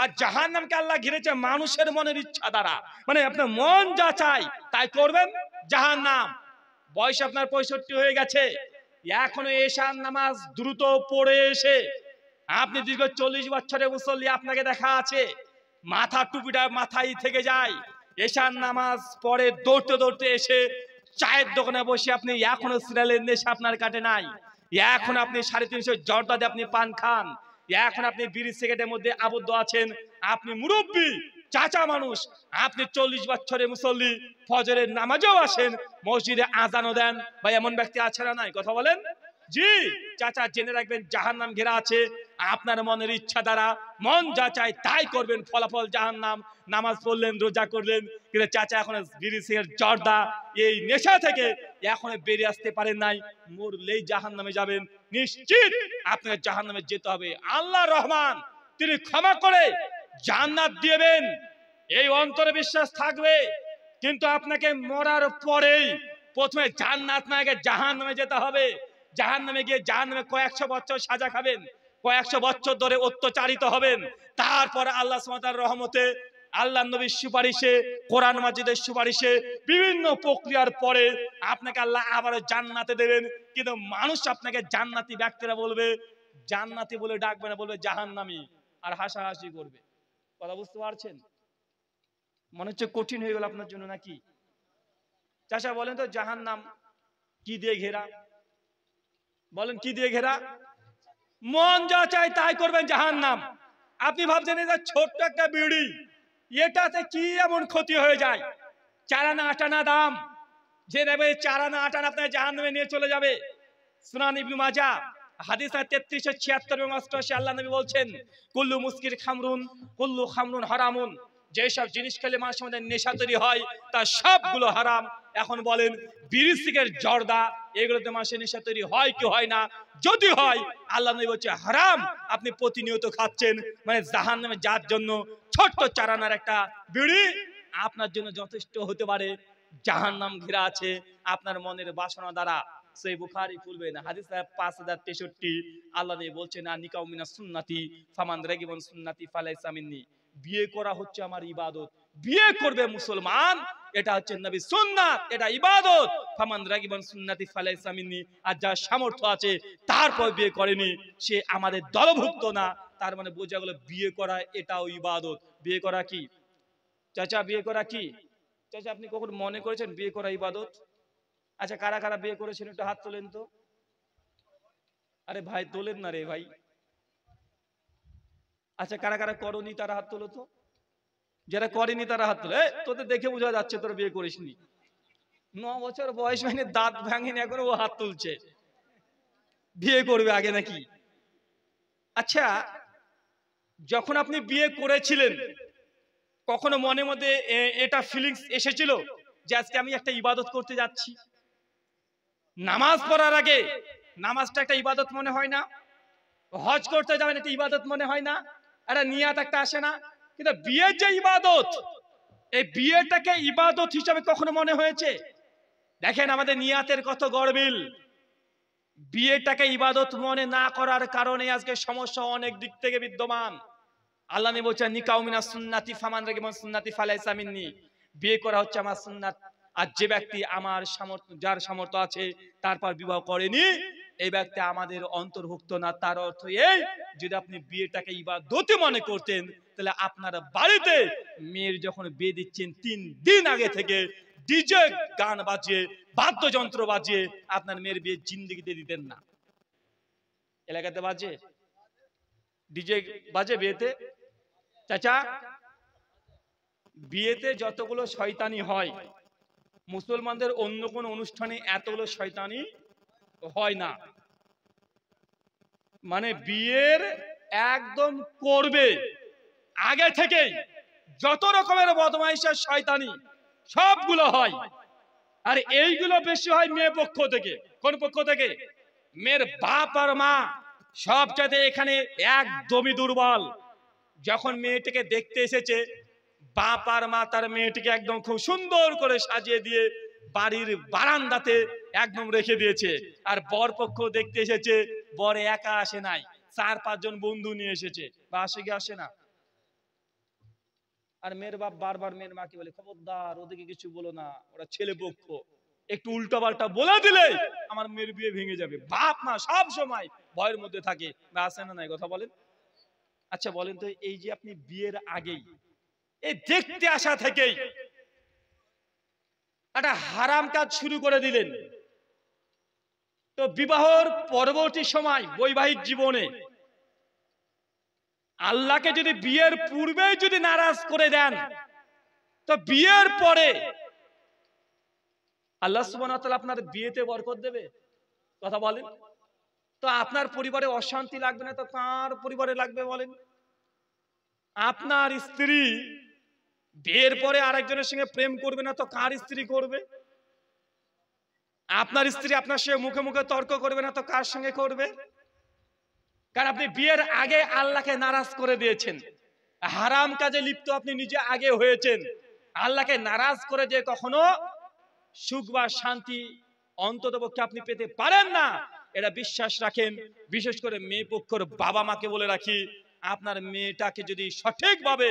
A: আর জাহান নামকে আল্লাহ ঘিরেছে মানুষের মনের ইচ্ছা দ্বারা মানে আপনার মন যা চাই তাই করবেন জাহান নাম বয়স আপনার পঁয়ষট্টি হয়ে গেছে এখনো এশান নামাজ দ্রুত পড়ে এসে আপনি দীর্ঘ চল্লিশ বছরে মুসল্লি আপনাকে দেখা আছে মাথা টুপিটা মাথায় থেকে যায় এশান নামাজ পরে দৌড়তে দৌড়তে এসে চায়ের দোকানে বসে আপনি এখনো সিরিয়ালের নেশা আপনার কাটে নাই এখন আপনি সাড়ে তিনশো জর্দাতে আপনি পান খান এখন আপনি বিড়ি সিগারেটের মধ্যে আবদ্ধ আছেন আপনি মুরব্বী চাচা মানুষ আপনি চল্লিশ বছরে মুসল্লি ফজরের নামাজও আসেন মসজিদে আজানও দেন বা এমন ব্যক্তি আছে না নাই কথা বলেন জি চাচা জেনে রাখবেন জাহান নাম ঘেরা আছে আপনার মনের ইচ্ছা দ্বারা মন যা চাই তাই করবেন ফলাফল জাহান নাম নামাজ পড়লেন রোজা করলেন কিন্তু চাচা এখন বিরিসের জর্দা এই নেশা থেকে এখন বেরিয়ে আসতে পারেন নাই মরলেই জাহান নামে যাবেন নিশ্চিত আপনাকে জাহান নামে যেতে হবে আল্লাহ রহমান তিনি ক্ষমা করে জান্নাত দিবেন এই অন্তরে বিশ্বাস থাকবে কিন্তু আপনাকে মরার পরেই প্রথমে জান্নাত না গিয়ে জাহান নামে যেতে হবে জাহান নামে গিয়ে জাহান নামে কয়েকশো বছর সাজা খাবেন কয়েকশো বছর ধরে অত্যাচারিত হবেন তারপর আল্লাহ সামাতার রহমতে আল্লাহ নবীর সুপারিশে কোরআন মাজিদের সুপারিশে বিভিন্ন প্রক্রিয়ার পরে আপনাকে আল্লাহ আবারও জান্নাতে দেবেন কিন্তু মানুষ আপনাকে জান্নাতি ব্যক্তিরা বলবে জান্নাতি বলে ডাকবে না বলবে জাহান্নামি আর হাসাহাসি করবে কথা বুঝতে পারছেন মনে হচ্ছে কঠিন হয়ে গেল আপনার জন্য নাকি চাষা বলেন তো জাহান নাম কি দিয়ে ঘেরা বলেন কি দিয়ে ঘেরা মন যা চাই তাই করবেন জাহান নাম আপনি ভাবছেন এটা ছোট্ট একটা বিড়ি এটাতে কি এমন ক্ষতি হয়ে যায় চারানা আটানা দাম যে নেবে চারানা আটানা আপনার জাহান নামে নিয়ে চলে যাবে সুনানি মাজা ছিয়াত্তর এবং অষ্টআশি আল্লাহ নবী বলছেন কুল্লু খামরুন কুল্লু খামরুন হারামুন জিনিস খেলে মানুষের মধ্যে নেশা তৈরি হয় তা সবগুলো হারাম এখন বলেন জর্দা এগুলোতে মানুষের নেশা তৈরি হয় কি হয় না যদি হয় আল্লাহ নবী বলছে হারাম আপনি প্রতিনিয়ত খাচ্ছেন মানে জাহান নামে যার জন্য ছোট্ট চারানার একটা বিড়ি আপনার জন্য যথেষ্ট হতে পারে জাহান নাম ঘিরা আছে আপনার মনের বাসনা দ্বারা সেই বুখারি খুলবেন হাদিস পাঁচ হাজার তেষট্টি আল্লাহ নিয়ে বলছেন আর নিকাউ মিনা সুন্নাতি ফামান রেগিবন সুন্নাতি ফালাই সামিননি বিয়ে করা হচ্ছে আমার ইবাদত বিয়ে করবে মুসলমান এটা হচ্ছে নবী সুন্নাত এটা ইবাদত ফামান রাগিবান সুন্নাতি ফালাই সামিননি আর যার সামর্থ্য আছে তারপর বিয়ে করেনি সে আমাদের দলভুক্ত না তার মানে বোঝা গেল বিয়ে করা এটাও ইবাদত বিয়ে করা কি চাচা বিয়ে করা কি চাচা আপনি কখন মনে করেছেন বিয়ে করা ইবাদত আচ্ছা কারা কারা বিয়ে করেছেন একটু হাত তোলেন তো আরে ভাই তোলেন না রে ভাই আচ্ছা কারা কারা করনি তারা হাত তোলো তো যারা করেনি তারা হাত তোলে তোদের দেখে বোঝা যাচ্ছে তোর বিয়ে করিসনি ন বছর বয়স হয়নি দাঁত ভাঙেনি এখন ও হাত তুলছে বিয়ে করবে আগে নাকি আচ্ছা যখন আপনি বিয়ে করেছিলেন কখনো মনে মধ্যে এটা ফিলিংস এসেছিল যে আজকে আমি একটা ইবাদত করতে যাচ্ছি নামাজ পড়ার আগে নামাজটা একটা ইবাদত মনে হয় না হজ করতে যাবেন একটা ইবাদত মনে হয় না একটা নিয়াত একটা আসে না কিন্তু বিয়ের যে ইবাদত এই বিয়েটাকে ইবাদত হিসাবে কখনো মনে হয়েছে দেখেন আমাদের নিয়াতের কত গড়বিল বিয়েটাকে ইবাদত মনে না করার কারণে আজকে সমস্যা অনেক দিক থেকে বিদ্যমান আল্লাহ বলছেন নিকাউমিনা সুন্নাতি ফামান রেগে সুন্নাতি ফালাই বিয়ে করা হচ্ছে আমার সুন্নাত আর যে ব্যক্তি আমার সামর্থ্য যার সামর্থ্য আছে তারপর বিবাহ করেনি এই ব্যক্তি আমাদের অন্তর্ভুক্ত না তার অর্থ এই যদি আপনি বিয়েটাকে ইবাদতে মনে করতেন তাহলে আপনার বাড়িতে মেয়ের যখন বিয়ে দিচ্ছেন তিন দিন আগে থেকে ডিজে গান বাজিয়ে বাদ্যযন্ত্র বাজিয়ে আপনার মেয়ের বিয়ে জিন্দিগিতে দিতেন না এলাকাতে বাজে ডিজে বাজে বিয়েতে চাচা বিয়েতে যতগুলো শয়তানি হয় মুসলমানদের অন্য কোনো অনুষ্ঠানে এতগুলো শয়তানি হয় না মানে বিয়ের একদম করবে আগে থেকেই যত রকমের বদমাইশের শয়তানি সবগুলো হয় আর এইগুলো বেশি হয় মেয়ে পক্ষ থেকে কোন পক্ষ থেকে মেয়ের বাপ আর মা সবটাতে এখানে একদমই দুর্বল যখন মেয়েটিকে দেখতে এসেছে বাপ আর মা তার মেয়েটিকে একদম খুব সুন্দর করে সাজিয়ে দিয়ে বাড়ির বারান্দাতে একদম রেখে দিয়েছে আর বর পক্ষ দেখতে এসেছে বরে একা আসে নাই চার পাঁচজন বন্ধু নিয়ে এসেছে বা আসে গিয়ে আসে না আর মেয়ের বাপ বারবার মেয়ের মাকে বলে খবরদার ওদেরকে কিছু বলো না ওরা ছেলে পক্ষ একটু উল্টো পাল্টা বলে দিলে আমার মেয়ের বিয়ে ভেঙে যাবে বাপ মা সব সময় ভয়ের মধ্যে থাকে বা আসে না নাই কথা বলেন আচ্ছা বলেন তো এই যে আপনি বিয়ের আগেই এই দেখতে আসা থেকেই একটা হারাম কাজ শুরু করে দিলেন তো বিবাহর পরবর্তী সময় বৈবাহিক জীবনে আল্লাহকে যদি বিয়ের পূর্বেই যদি নারাজ করে দেন তো বিয়ের পরে আল্লাহ সুবান আপনার বিয়েতে বরকত দেবে কথা বলেন তো আপনার পরিবারে অশান্তি লাগবে না তো তার পরিবারে লাগবে বলেন আপনার স্ত্রী বিয়ের পরে আরেকজনের সঙ্গে প্রেম করবে না তো কার স্ত্রী করবে আপনার স্ত্রী আপনার সঙ্গে মুখে মুখে তর্ক করবে না তো কার সঙ্গে করবে কারণ আপনি বিয়ের আগে আল্লাহকে নারাজ করে দিয়েছেন হারাম কাজে লিপ্ত আপনি নিজে আগে হয়েছেন আল্লাহকে নারাজ করে যে কখনো সুখ বা শান্তি অন্তত পক্ষে আপনি পেতে পারেন না এটা বিশ্বাস রাখেন বিশেষ করে মেয়ে পক্ষর বাবা মাকে বলে রাখি আপনার মেয়েটাকে যদি সঠিকভাবে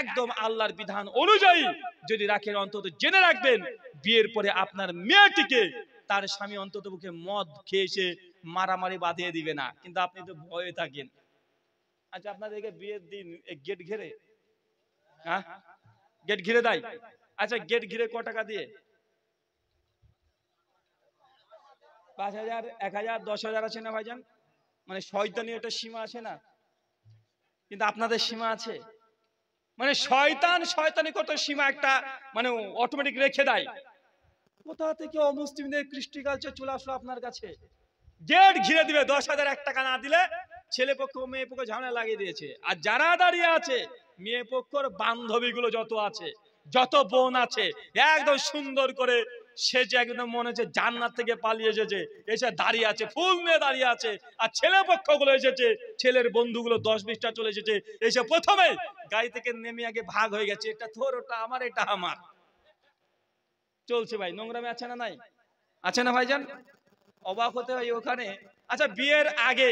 A: একদম আল্লাহর বিধান অনুযায়ী যদি রাখেন অন্তত জেনে রাখবেন বিয়ের পরে আপনার মেয়েটিকে তার স্বামী অন্তত মুখে মদ খেয়ে এসে মারামারি বাঁধিয়ে দিবে না কিন্তু আপনি তো ভয়ে থাকেন আচ্ছা আপনাদেরকে বিয়ের দিন গেট ঘিরে হ্যাঁ গেট ঘিরে দেয় আচ্ছা গেট ঘিরে ক টাকা দিয়ে পাঁচ হাজার এক হাজার দশ হাজার আছে না ভাইজান মানে শয়তানি একটা সীমা আছে না কিন্তু আপনাদের সীমা আছে মানে শয়তান শয়তানি করতে সীমা একটা মানে অটোমেটিক রেখে দেয় কোথা থেকে অমুসলিমদের কৃষ্টি কালচার চলে আসলো আপনার কাছে গেট ঘিরে দিবে দশ হাজার এক টাকা না দিলে ছেলে পক্ষ মেয়ে পক্ষ ঝামেলা লাগিয়ে দিয়েছে আর যারা দাঁড়িয়ে আছে মেয়ে পক্ষর বান্ধবীগুলো যত আছে যত বোন আছে একদম সুন্দর করে সে যে একদম মনে হচ্ছে জান্নার থেকে পালিয়ে এসেছে এসে দাঁড়িয়ে আছে ফুল নিয়ে দাঁড়িয়ে আছে আর ছেলে পক্ষ গুলো এসেছে ছেলের বন্ধুগুলো দশ বিশটা চলে এসেছে এসে প্রথমে গাড়ি থেকে নেমে আগে ভাগ হয়ে গেছে এটা তোর ওটা আমার এটা আমার চলছে ভাই নোংরামে আছে না নাই আছে না ভাইজান অবাক হতে হয় ওখানে আচ্ছা বিয়ের আগে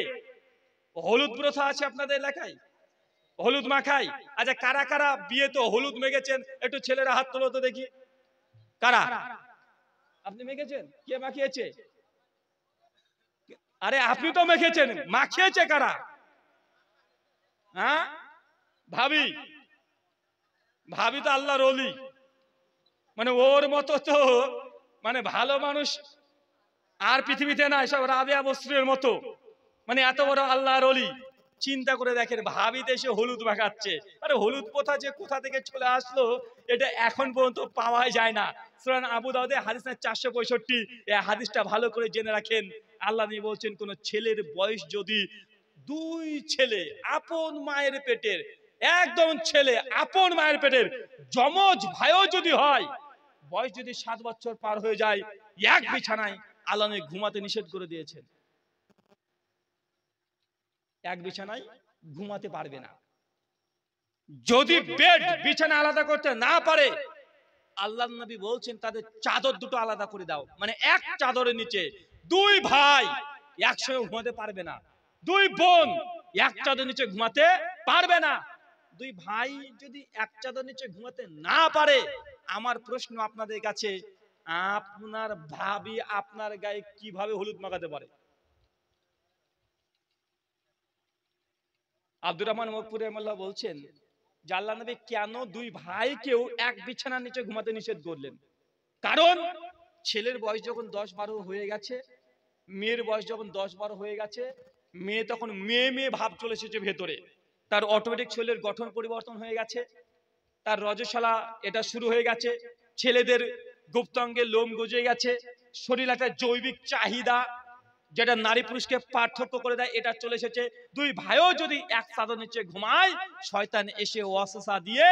A: হলুদ প্রথা আছে আপনাদের এলাকায় হলুদ মাখাই আচ্ছা কারা কারা বিয়ে তো হলুদ মেগেছেন একটু ছেলেরা হাত তোলো তো দেখি কারা আপনি মেখেছেন কে মাখিয়েছে আরে আপনি তো মেখেছেন মাখিয়েছে কারা হ্যাঁ ভাবি ভাবি তো আল্লাহর রলি মানে ওর মতো তো মানে ভালো মানুষ আর পৃথিবীতে না সব রাবে আবশ্রীর মতো মানে এত বড় আল্লাহর রলি চিন্তা করে দেখেন ভাবিতে এসে হলুদ মাখাচ্ছে আরে হলুদ প্রথা যে কোথা থেকে চলে আসলো এটা এখন পর্যন্ত পাওয়া যায় না সুরান আবু দাউদে হাদিস না চারশো পঁয়ষট্টি এই হাদিসটা ভালো করে জেনে রাখেন আল্লাহ নিয়ে বলছেন কোন ছেলের বয়স যদি দুই ছেলে আপন মায়ের পেটের একদম ছেলে আপন মায়ের পেটের জমজ ভাইও যদি হয় বয়স যদি সাত বছর পার হয়ে যায় এক বিছানায় আল্লাহ ঘুমাতে নিষেধ করে দিয়েছেন এক বিছানায় ঘুমাতে পারবে না যদি বেড বিছানা আলাদা করতে না পারে আল্লাহ নবী বলছেন তাদের চাদর দুটো আলাদা করে দাও মানে এক চাদরের নিচে দুই ভাই একসঙ্গে ঘুমাতে পারবে না দুই বোন এক চাদর নিচে ঘুমাতে পারবে না দুই ভাই যদি এক চাদর নিচে ঘুমাতে না পারে আমার প্রশ্ন আপনাদের কাছে আপনার ভাবি আপনার গায়ে কিভাবে হলুদ মাগাতে পারে আব্দুর রহমান মকপুরে এমল্লা বলছেন যে আল্লাহ নবী কেন দুই ভাইকেও এক বিছানার নিচে ঘুমাতে নিষেধ করলেন কারণ ছেলের বয়স যখন দশ বারো হয়ে গেছে মেয়ের বয়স যখন দশ বারো হয়ে গেছে মেয়ে তখন মেয়ে মেয়ে ভাব চলে এসেছে ভেতরে তার অটোমেটিক ছেলের গঠন পরিবর্তন হয়ে গেছে তার রজশালা এটা শুরু হয়ে গেছে ছেলেদের গুপ্তাঙ্গে লোম গজে গেছে শরীর একটা জৈবিক চাহিদা যেটা নারী পুরুষকে পার্থক্য করে দেয় এটা চলে এসেছে দুই ভাইও যদি এক সাদর নিচে ঘুমায় শয়তান এসে ওয়াসা দিয়ে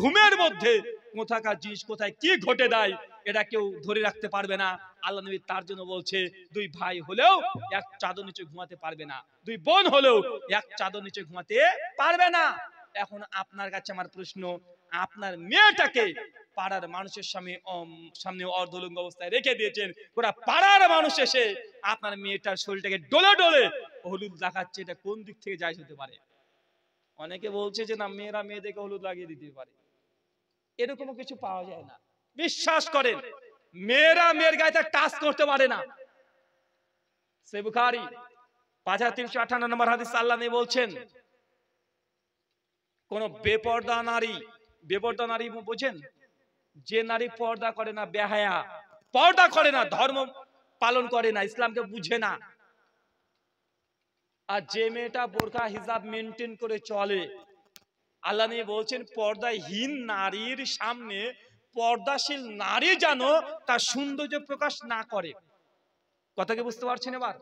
A: ঘুমের মধ্যে কোথাকার জিনিস কোথায় কি ঘটে দেয় এটা কেউ ধরে রাখতে পারবে না আল্লাহ নবী তার জন্য বলছে দুই ভাই হলেও এক চাদর নিচে ঘুমাতে পারবে না দুই বোন হলেও এক চাদর নিচে ঘুমাতে পারবে না এখন আপনার কাছে আমার প্রশ্ন আপনার মেয়েটাকে পাড়ার মানুষের সামনে সামনে অর্ধলঙ্গ অবস্থায় রেখে দিয়েছেন গোটা পাড়ার মানুষ এসে আপনার মেয়েটার শরীরটাকে ডলে ডলে হলুদ দেখাচ্ছে এটা কোন দিক থেকে যাই হতে পারে অনেকে বলছে যে না মেয়েরা মেয়েদেরকে হলুদ লাগিয়ে দিতে পারে এরকম কিছু পাওয়া যায় না বিশ্বাস করেন মেয়েরা মেয়ের গায়ে টাচ করতে পারে না সে পাঁচ হাজার তিনশো আঠান্ন নম্বর হাদিস আল্লাহ বলছেন কোন বেপর্দা নারী বেবর্দা নারী বোঝেন যে নারী পর্দা করে না বেহায়া পর্দা করে না ধর্ম পালন করে না ইসলামকে বুঝে না আর যে মেয়েটা বোরখা হিজাব মেনটেন করে চলে আল্লাহ নিয়ে বলছেন পর্দাহীন নারীর সামনে পর্দাশীল নারী যেন তার সৌন্দর্য প্রকাশ না করে কথা কি বুঝতে পারছেন এবার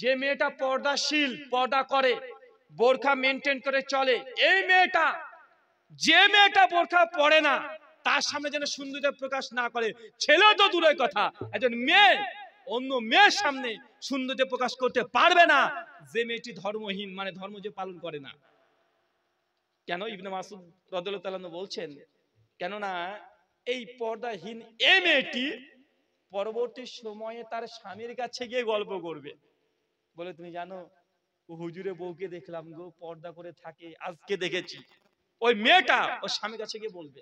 A: যে মেয়েটা পর্দাশীল পর্দা করে বোরখা মেনটেন করে চলে এই মেয়েটা যে মেয়েটা বোরখা পড়ে না তার সামনে যেন সুন্দরতা প্রকাশ না করে ছেলে তো দূরের কথা একজন মেয়ে অন্য মেয়ের সামনে সুন্দরতা প্রকাশ করতে পারবে না যে মেয়েটি ধর্মহীন মানে ধর্ম যে পালন করে না কেন ইবনে মাসুদ রদুল্লাহ বলছেন কেননা এই পর্দাহীন এ মেয়েটি পরবর্তী সময়ে তার স্বামীর কাছে গিয়ে গল্প করবে বলে তুমি জানো হুজুরে বউকে দেখলাম গো পর্দা করে থাকে আজকে দেখেছি ওই মেয়েটা ওর স্বামীর কাছে গিয়ে বলবে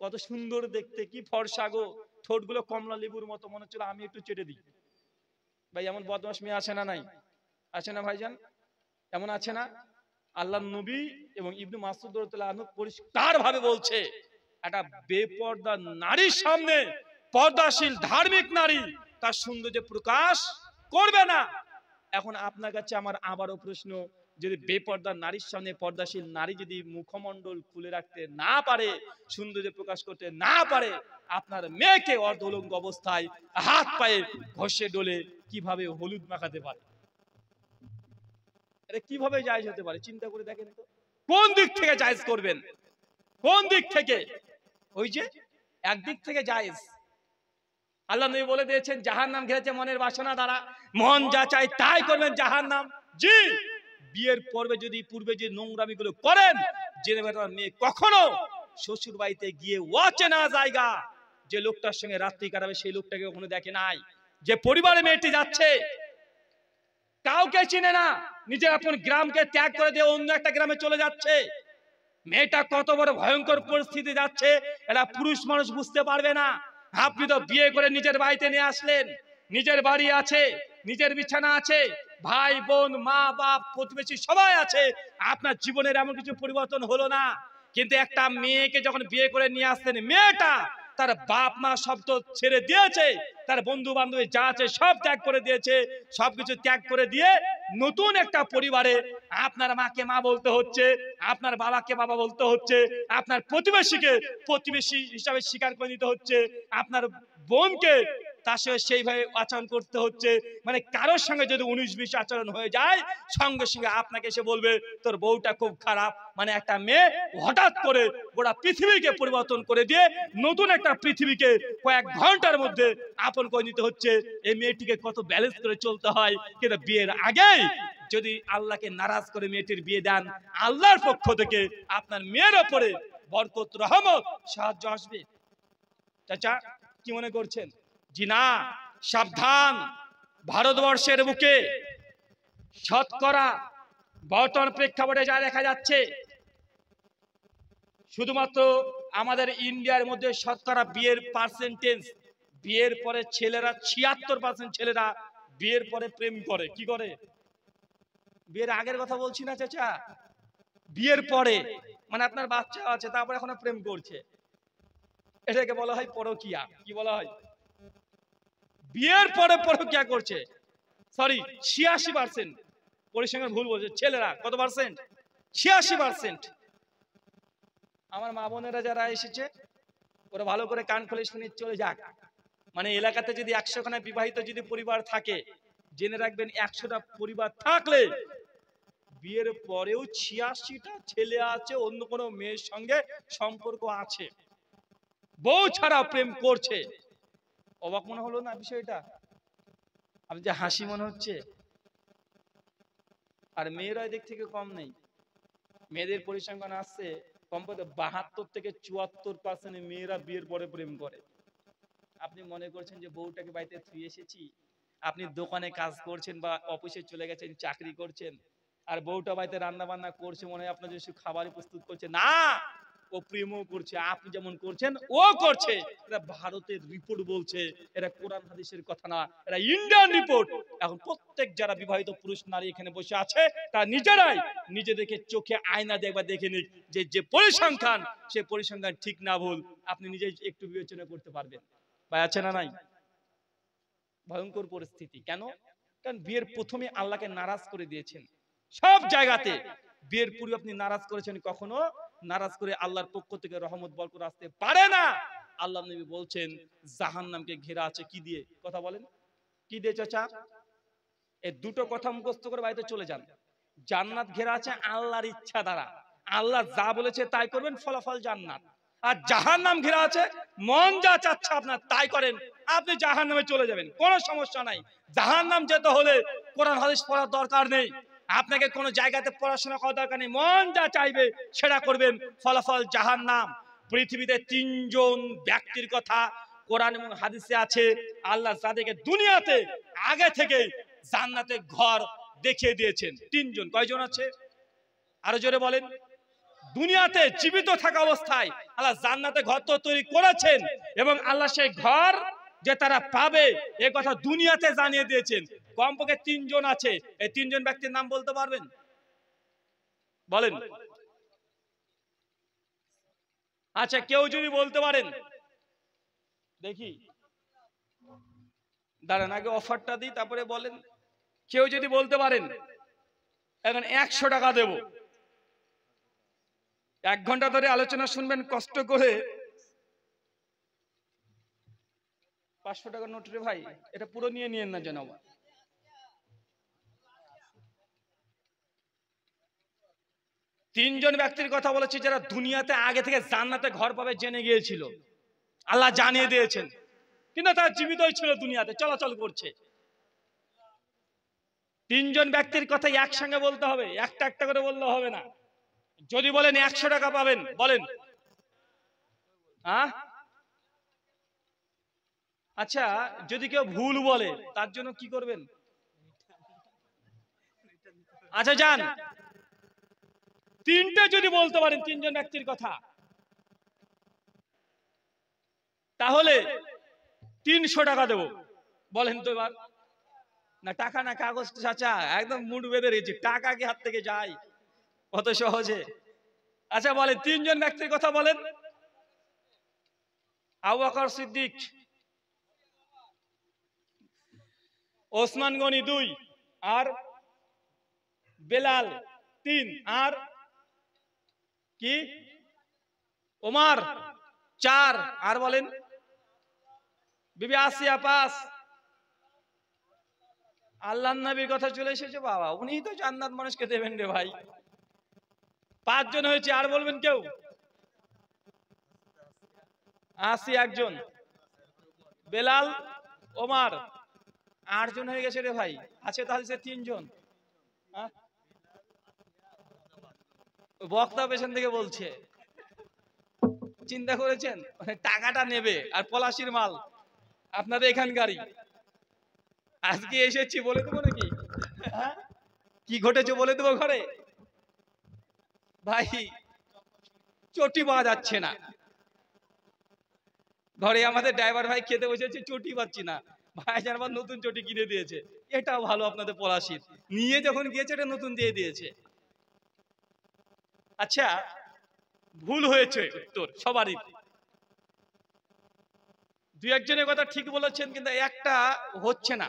A: কত সুন্দর দেখতে কি ফর্সা গো ঠোঁটগুলো কমলা লেবুর মতো মনে হচ্ছিল আমি একটু চেটে দিই ভাই এমন বদমাস মেয়ে আছে না নাই আছে না ভাইজান এমন আছে না আল্লাহ নবী এবং ইবনু মাসুদ পরিষ্কার ভাবে বলছে একটা বেপর্দা নারীর সামনে পর্দাশীল ধার্মিক নারী তার সৌন্দর্য প্রকাশ করবে না এখন আপনার কাছে আমার আবারও প্রশ্ন যদি বেপর্দা নারীর সামনে পর্দাশীল নারী যদি মুখমণ্ডল খুলে রাখতে না পারে সৌন্দর্য প্রকাশ করতে না পারে আপনার মেয়েকে অর্ধলঙ্গ অবস্থায় হাত পায়ে ঘষে ডোলে কিভাবে হলুদ মাখাতে পারে কিভাবে জায়জ হতে পারে চিন্তা করে দেখেন তো কোন দিক থেকে জায়জ করবেন কোন দিক থেকে ওই যে একদিক থেকে জায়জ আল্লাহ নবী বলে দিয়েছেন জাহার নাম ঘেরেছে মনের বাসনা দ্বারা মন যা চাই তাই করবেন জাহার নাম জি বিয়ের পর্বে যদি পূর্বে যে নোংরামিগুলো করেন জেনে বেটার মেয়ে কখনো শ্বশুর বাড়িতে গিয়ে অচেনা জায়গা যে লোকটার সঙ্গে রাত্রি কাটাবে সেই লোকটাকে কখনো দেখে নাই যে পরিবারে মেয়েটি যাচ্ছে কাউকে চিনে না নিজের আপন গ্রামকে ত্যাগ করে দিয়ে অন্য একটা গ্রামে চলে যাচ্ছে মেয়েটা কত বড় ভয়ঙ্কর পরিস্থিতি যাচ্ছে এটা পুরুষ মানুষ বুঝতে পারবে না আপনি তো বিয়ে করে নিজের বাড়িতে নিয়ে আসলেন নিজের বাড়ি আছে নিজের বিছানা আছে ভাই বোন মা বাপ প্রতিবেশী সবাই আছে আপনার জীবনের এমন কিছু পরিবর্তন হলো না কিন্তু একটা মেয়েকে যখন বিয়ে করে নিয়ে আসতেন মেয়েটা তার বাপ মা সব তো ছেড়ে দিয়েছে তার বন্ধু বান্ধবী যা আছে সব ত্যাগ করে দিয়েছে সবকিছু ত্যাগ করে দিয়ে নতুন একটা পরিবারে আপনার মাকে মা বলতে হচ্ছে আপনার বাবাকে বাবা বলতে হচ্ছে আপনার প্রতিবেশীকে প্রতিবেশী হিসাবে স্বীকার করে নিতে হচ্ছে আপনার বোনকে তার সঙ্গে সেইভাবে আচরণ করতে হচ্ছে মানে কারোর সঙ্গে যদি উনিশ বিশ আচরণ হয়ে যায় সঙ্গে সঙ্গে আপনাকে এসে বলবে তোর বউটা খুব খারাপ মানে একটা মেয়ে হঠাৎ করে গোটা পৃথিবীকে পরিবর্তন করে দিয়ে নতুন একটা পৃথিবীকে কয়েক ঘন্টার মধ্যে আপন করে নিতে হচ্ছে এই মেয়েটিকে কত ব্যালেন্স করে চলতে হয় কিন্তু বিয়ের আগেই যদি আল্লাহকে নারাজ করে মেয়েটির বিয়ে দেন আল্লাহর পক্ষ থেকে আপনার মেয়ের ওপরে বরকত রহমত সাহায্য আসবে চাচা কি মনে করছেন জি না সাবধান ভারতবর্ষের বুকে শতকরা বর্তমান প্রেক্ষাপটে যা দেখা যাচ্ছে শুধুমাত্র আমাদের ইন্ডিয়ার মধ্যে শতকরা বিয়ের পার্সেন্টেজ বিয়ের পরে ছেলেরা ছিয়াত্তর পার্সেন্ট ছেলেরা বিয়ের পরে প্রেম করে কি করে বিয়ের আগের কথা বলছি না চেচা বিয়ের পরে মানে আপনার বাচ্চা আছে তারপরে এখন প্রেম করছে এটাকে বলা হয় পরকিয়া কি বলা হয় বিয়ের পরে পরেও কে করছে সরি ছিয়াশি পার্সেন্ট পরিসংখ্যান ভুল বলছে ছেলেরা কত পার্সেন্ট ছিয়াশি পার্সেন্ট আমার মা বোনেরা যারা এসেছে ওরা ভালো করে কান খুলে শুনে চলে যাক মানে এলাকাতে যদি একশোখানা বিবাহিত যদি পরিবার থাকে জেনে রাখবেন একশোটা পরিবার থাকলে বিয়ের পরেও ছিয়াশিটা ছেলে আছে অন্য কোনো মেয়ের সঙ্গে সম্পর্ক আছে বউ ছাড়া প্রেম করছে অবাক মনে হলো না বিষয়টা আমি যে হাসি মনে হচ্ছে আর মেয়েরা দিক থেকে কম নেই মেয়েদের পরিসংখ্যান আসছে কমপক্ষে বাহাত্তর থেকে চুয়াত্তর পার্সেন্ট মেয়েরা বিয়ের পরে প্রেম করে আপনি মনে করছেন যে বউটাকে বাড়িতে থুয়ে এসেছি আপনি দোকানে কাজ করছেন বা অফিসে চলে গেছেন চাকরি করছেন আর বউটা বাড়িতে রান্না বান্না করছে মনে হয় আপনার জন্য খাবার প্রস্তুত করছে না ও প্রেমও করছে আপনি যেমন করছেন ও করছে এটা ভারতের রিপোর্ট বলছে এটা কোরআন হাদিসের কথা না এটা ইন্ডিয়ান রিপোর্ট এখন প্রত্যেক যারা বিবাহিত পুরুষ নারী এখানে বসে আছে তা নিজেরাই নিজেদেরকে চোখে আয়না দেখবা দেখে নিক যে যে পরিসংখ্যান সে পরিসংখ্যান ঠিক না ভুল আপনি নিজে একটু বিবেচনা করতে পারবেন ভাই আছে না নাই ভয়ঙ্কর পরিস্থিতি কেন কারণ বিয়ের প্রথমে আল্লাহকে নারাজ করে দিয়েছেন সব জায়গাতে বিয়ের পূর্বে আপনি নারাজ করেছেন কখনো নারাজ করে আল্লাহর পক্ষ থেকে রহমত বরকত আসতে পারে না আল্লাহ নবী বলছেন জাহান নামকে ঘেরা আছে কি দিয়ে কথা বলেন কি দিয়ে চাচা এই দুটো কথা মুখস্থ করে বাড়িতে চলে যান জান্নাত ঘেরা আছে আল্লাহর ইচ্ছা দ্বারা আল্লাহ যা বলেছে তাই করবেন ফলাফল জান্নাত আর জাহান নাম ঘেরা আছে মন যা চাচ্ছে আপনার তাই করেন আপনি জাহান নামে চলে যাবেন কোনো সমস্যা নাই জাহান নাম যেতে হলে কোরআন হাদিস পড়ার দরকার নেই আপনাকে কোনো জায়গাতে পড়াশোনা করা দরকার নেই মন যা চাইবে সেটা করবেন ফলাফল জাহান নাম পৃথিবীতে তিনজন ব্যক্তির কথা কোরআন এবং হাদিসে আছে আল্লাহ তাদেরকে দুনিয়াতে আগে থেকে জান্নাতে ঘর দেখিয়ে দিয়েছেন তিনজন কয়জন আছে আরো জোরে বলেন দুনিয়াতে জীবিত থাকা অবস্থায় আল্লাহ জান্নাতে ঘর তো তৈরি করেছেন এবং আল্লাহ সেই ঘর যে তারা পাবে এ কথা দুনিয়াতে জানিয়ে দিয়েছেন কমপক্ষে তিনজন আছে এই তিনজন ব্যক্তির নাম বলতে পারবেন বলেন আচ্ছা কেউ যদি বলতে পারেন দেখি দাঁড়ান আগে অফারটা দিই তারপরে বলেন কেউ যদি বলতে পারেন এখন একশো টাকা দেব এক ঘন্টা ধরে আলোচনা শুনবেন কষ্ট করে পাঁচশো টাকা নোট রে ভাই এটা পুরো নিয়ে নিয়েন না যেন আমার তিনজন ব্যক্তির কথা বলেছি যারা দুনিয়াতে আগে থেকে জান্নাতে ঘর পাবে জেনে গিয়েছিল আল্লাহ জানিয়ে দিয়েছেন কিন্তু তারা জীবিত ছিল দুনিয়াতে চলাচল করছে তিনজন ব্যক্তির কথা একসঙ্গে বলতে হবে একটা একটা করে বললে হবে না যদি বলেন একশো টাকা পাবেন বলেন আচ্ছা যদি কেউ ভুল বলে তার জন্য কি করবেন আচ্ছা যান তিনটা যদি বলতে পারেন তিনজন ব্যক্তির কথা তাহলে তিনশো টাকা দেব বলেন তো এবার না টাকা না কাগজ চাচা একদম মুড বেঁধে রয়েছে টাকা কি হাত থেকে যায় কত সহজে আচ্ছা বলেন তিনজন ব্যক্তির কথা বলেন আবাকর সিদ্দিক ওসমান গনি দুই আর বেলাল তিন আর কি ওমার চার আর বলেন বিবি আসিয়া পাস আল্লাহ নবীর কথা চলে এসেছে বাবা উনি তো জান্নাত মানুষকে দেবেন রে ভাই পাঁচজন হয়েছে আর বলবেন কেউ আসি একজন বেলাল ওমার আটজন হয়ে গেছে রে ভাই আছে তাহলে সে তিনজন হ্যাঁ বক্তা পেছন থেকে বলছে চিন্তা করেছেন মানে টাকাটা নেবে আর পলাশির মাল আপনাদের এখানকারই আজকে এসেছি বলে দেবো নাকি কি ঘটেছে বলে দেবো ঘরে ভাই চটি পাওয়া যাচ্ছে না ঘরে আমাদের ড্রাইভার ভাই খেতে বসেছে চটি পাচ্ছি না ভাই আবার নতুন চটি কিনে দিয়েছে এটাও ভালো আপনাদের পলাশির নিয়ে যখন গিয়েছে এটা নতুন দিয়ে দিয়েছে আচ্ছা ভুল হয়েছে তোর সবারই দুই একজনের কথা ঠিক বলেছেন কিন্তু একটা হচ্ছে না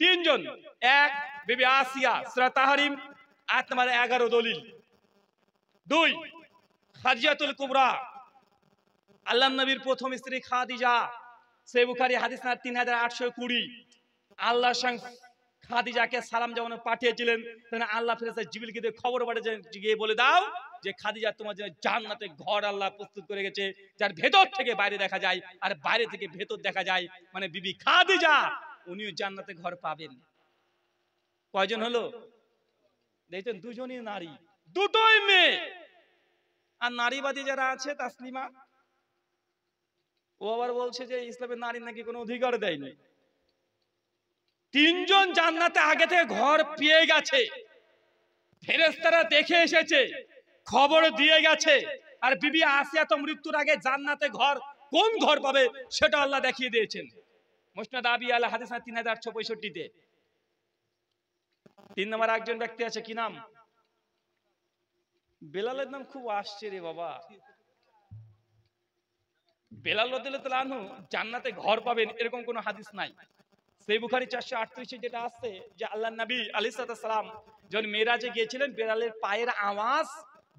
A: তিনজন এক বেবি আসিয়া তাহারিম আর তোমার এগারো দলিল দুই খাজিয়াতুল কুবরা আল্লাহ নবীর প্রথম স্ত্রী খাদিজা সে বুখারি হাদিস না তিন হাজার আটশো কুড়ি আল্লাহ খাদিজাকে সালাম যেমন পাঠিয়েছিলেন তখন আল্লাহ ফেরেছে জিবিলকে খবর পাঠিয়েছেন গিয়ে বলে দাও যে খাদিজা তোমার জন্য জান্নাতে ঘর আল্লাহ প্রস্তুত করে গেছে যার ভেতর থেকে বাইরে দেখা যায় আর বাইরে থেকে ভেতর দেখা যায় মানে বিবি খাদিজা উনিও জান্নাতে ঘর পাবেন কয়জন হলো দেখছেন দুজনই নারী দুটোই মেয়ে আর নারীবাদী যারা আছে তাসলিমা ও আবার বলছে যে ইসলামে নারী নাকি কোনো অধিকার দেয়নি তিনজন জান্নাতে আগে থেকে ঘর পেয়ে গেছে ফেরেস্তারা দেখে এসেছে খবর দিয়ে গেছে আর বিবি আসিয়া তো মৃত্যুর আগে জান্নাতে ঘর কোন ঘর পাবে সেটা আল্লাহ দেখিয়ে দিয়েছেন মোসনাদ আবি আল্লাহ হাদিস তিন হাজার তিন নম্বর একজন ব্যক্তি আছে কি নাম বেলালের নাম খুব বাবা বেলাল রানু জান্নাতে ঘর পাবেন এরকম কোনো হাদিস নাই সেই বুখারি চারশো আটত্রিশে যেটা আসছে যে আল্লাহ নবী আলি সালাম যখন মেয়েরাজে গিয়েছিলেন বেলালের পায়ের আওয়াজ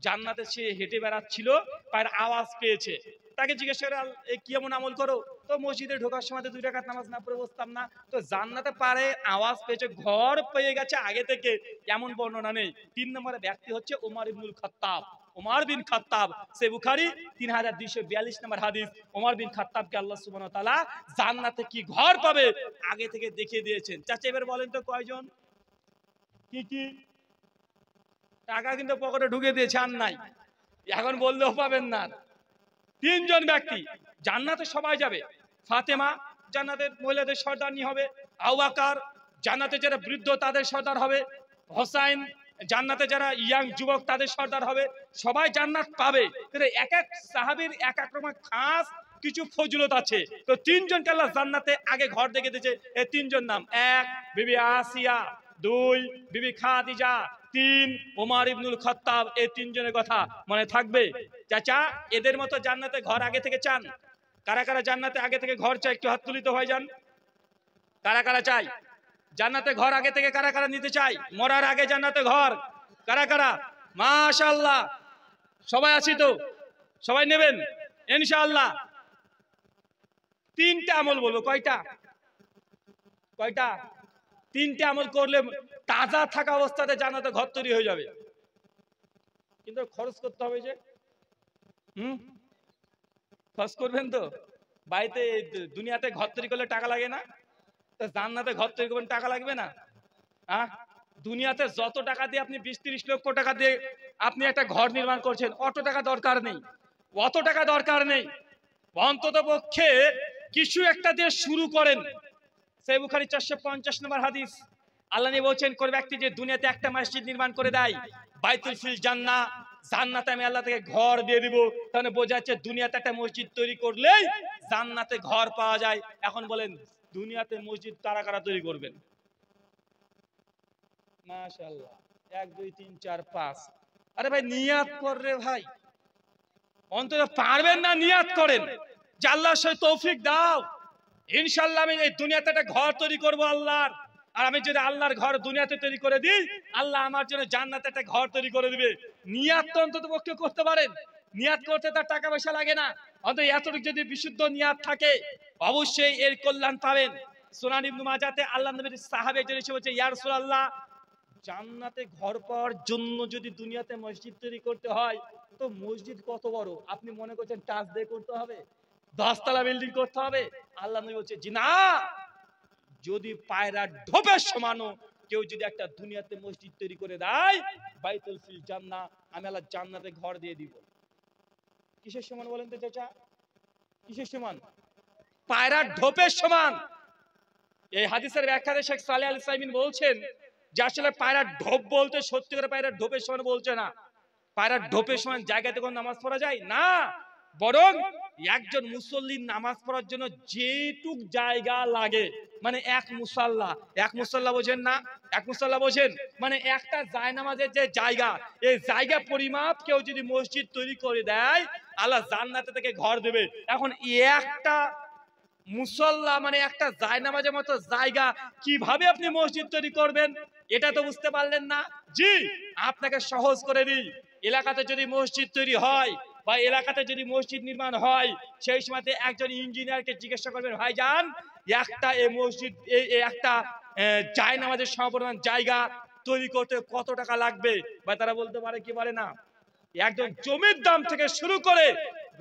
A: জান্নাতে সে হেঁটে বেড়াচ্ছিল পায়ের আওয়াজ পেয়েছে তাকে জিজ্ঞেস করে কি এমন আমল করো তো মসজিদে ঢোকার সময় তো দুই টাকা নামাজ না পড়ে বসতাম না তো জান্নাতে পারে আওয়াজ পেয়েছে ঘর পেয়ে গেছে আগে থেকে এমন বর্ণনা নেই তিন নম্বরে ব্যক্তি হচ্ছে ওমর ইবনুল খত্তাব ওমর বিন খাত্তাব সে বুখারি তিন হাজার দুইশো বিয়াল্লিশ নম্বর হাদিস ওমর বিন খাত্তাবকে আল্লাহ সুবান তালা জান্নাতে কি ঘর পাবে আগে থেকে দেখিয়ে দিয়েছেন চাচা এবার বলেন তো কয়জন কি কি টাকা কিন্তু পকেটে ঢুকে দিয়েছে আর নাই এখন বললেও পাবেন না তিনজন ব্যক্তি জান্নাতে সবাই যাবে ফাতেমা জান্নাতের মহিলাদের সর্দারনি হবে আওয়াকার জান্নাতে যারা বৃদ্ধ তাদের সর্দার হবে হোসাইন জান্নাতে যারা ইয়াং যুবক তাদের সর্দার হবে সবাই জান্নাত পাবে কিন্তু এক এক সাহাবির এক এক রকম খাস কিছু ফজলত আছে তো তিনজন আল্লাহ জান্নাতে আগে ঘর দেখে দিয়েছে এই তিনজন নাম এক বিবি আসিয়া দুই বিবি খাদিজা তিন ওমার ইবনুল খত্তাব এই তিনজনের কথা মনে থাকবে চাচা এদের মতো জান্নাতে ঘর আগে থেকে চান কারা কারা জান্নাতে আগে থেকে ঘর চাই একটু হাত তুলিত হয়ে যান কারা কারা চাই জান্নাতে ঘর আগে থেকে কারা কারা নিতে চাই মরার আগে জান্নাতে ঘর কারা কারা মাশাল্লাহ সবাই আছি তো সবাই নেবেন ইনশাআল্লাহ তিনটা আমল বলবো কয়টা কয়টা তিনটে আমল করলে তাজা থাকা অবস্থাতে জানাতে ঘর তৈরি হয়ে যাবে কিন্তু খরচ করতে হবে যে হুম খরচ করবেন তো বাড়িতে দুনিয়াতে ঘর তৈরি করলে টাকা লাগে না জাননাতে ঘর তৈরি করবেন টাকা লাগবে না হ্যাঁ দুনিয়াতে যত টাকা দিয়ে আপনি বিশ তিরিশ লক্ষ টাকা দিয়ে আপনি একটা ঘর নির্মাণ করছেন অত টাকা দরকার নেই অত টাকা দরকার নেই অন্তত পক্ষে কিছু একটা দিয়ে শুরু করেন সেই চারশো পঞ্চাশ নম্বর হাদিস আল্লাহ বলছেন কোন ব্যক্তি যে দুনিয়াতে একটা মসজিদ নির্মাণ করে দেয় বাইতুল ফিল জান্না জান্নাতে আমি আল্লাহ থেকে ঘর দিয়ে দিব তাহলে বোঝা যাচ্ছে দুনিয়াতে একটা মসজিদ তৈরি করলে জান্নাতে ঘর পাওয়া যায় এখন বলেন দুনিয়াতে মসজিদ কারা কারা তৈরি করবেন মাশাআল্লাহ এক দুই তিন চার পাঁচ আরে ভাই নিয়াত করে ভাই অন্তত পারবেন না নিয়াত করেন জাল্লাহ সে তৌফিক দাও ইনশাল্লাহ আমি এই দুনিয়াতে একটা ঘর তৈরি করব আল্লাহর আর আমি যদি আল্লাহর ঘর দুনিয়াতে তৈরি করে দিই আল্লাহ আমার জন্য জান্নাতে একটা ঘর তৈরি করে দিবে নিয়াত তো অন্তত পক্ষে করতে পারেন নিয়াত করতে তার টাকা পয়সা লাগে না অন্তত এতটুকু যদি বিশুদ্ধ নিয়াত থাকে অবশ্যই এর কল্যাণ পাবেন সোনান ইবনু মাজাতে আল্লাহ নবীর সাহাবে একজন এসে বলছে ইয়া রাসূলুল্লাহ জান্নাতে ঘর পাওয়ার জন্য যদি দুনিয়াতে মসজিদ তৈরি করতে হয় তো মসজিদ কত বড় আপনি মনে করছেন টাচ দিয়ে করতে হবে দশতলা বিল্ডিং করতে হবে আল্লাহ নবী বলছে জি না যদি পায়রা ঢোপের সমানো কেউ যদি একটা দুনিয়াতে মসজিদ তৈরি করে দেয় বাইতুল ফিল জান্না আমি আল্লাহ জান্নাতে ঘর দিয়ে দিব কিসের সমান বলেন তো চাচা কিসের সমান পায়রা ঢোপের সমান এই হাদিসের ব্যাখ্যাতে শেখ সালে আল সাইমিন বলছেন যে আসলে পায়রা ঢোপ বলতে সত্যি করে পায়রা ঢোপের সমান বলছে না পায়রা ঢোপের সমান জায়গাতে কোন নামাজ পড়া যায় না বরং একজন মুসল্লির নামাজ পড়ার জন্য যেটুক জায়গা লাগে মানে এক মুসাল্লা এক মুসাল্লা বোঝেন না এক মুসাল্লা বোঝেন মানে একটা জায় নামাজের যে জায়গা এই জায়গা পরিমাপ কেউ যদি মসজিদ তৈরি করে দেয় আল্লাহ জান্নাতে থেকে ঘর দেবে এখন একটা মুসল্লা মানে একটা জায়নামাজের মতো জায়গা কিভাবে আপনি মসজিদ তৈরি করবেন এটা তো বুঝতে পারলেন না জি আপনাকে সহজ করে দিই এলাকাতে যদি মসজিদ তৈরি হয় বা এলাকাতে যদি মসজিদ নির্মাণ হয় সেই সময় একজন ইঞ্জিনিয়ারকে জিজ্ঞাসা করবেন ভাই যান একটা এই মসজিদ এই একটা যায় নামাজের সমপরিমাণ জায়গা তৈরি করতে কত টাকা লাগবে বা তারা বলতে পারে কি পারে না একজন জমির দাম থেকে শুরু করে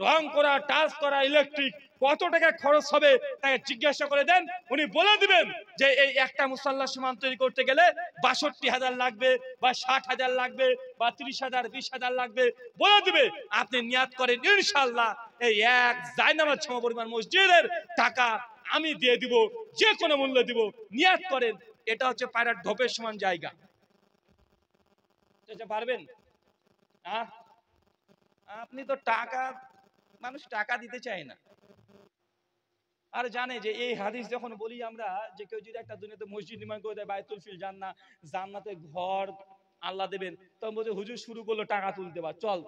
A: রং করা টাচ করা ইলেকট্রিক কত টাকা খরচ হবে তাকে জিজ্ঞাসা করে দেন উনি বলে দিবেন যে এই একটা মুসাল্লা সীমান তৈরি করতে গেলে বাষট্টি হাজার লাগবে বা ষাট হাজার লাগবে বা ত্রিশ হাজার বিশ হাজার লাগবে বলে দিবে আপনি নিয়াদ করেন ইনশাল্লাহ এই এক জায়নামাজ সম পরিমাণ মসজিদের টাকা আমি দিয়ে দিব যে কোনো মূল্য দিব নিয়াদ করেন এটা হচ্ছে পায়রার ঢোপের সমান জায়গা পারবেন আপনি তো টাকা মানুষ টাকা দিতে চায় না আর জানে যে এই হাদিস যখন বলি আমরা যে কেউ যদি একটা দুনিয়াতে মসজিদ নির্মাণ করে দেয় বায়তুল ফিল জান্না জান্নাতে ঘর আল্লাহ দেবেন তখন বলছে হুজুর শুরু করলো টাকা তুলতে বা চল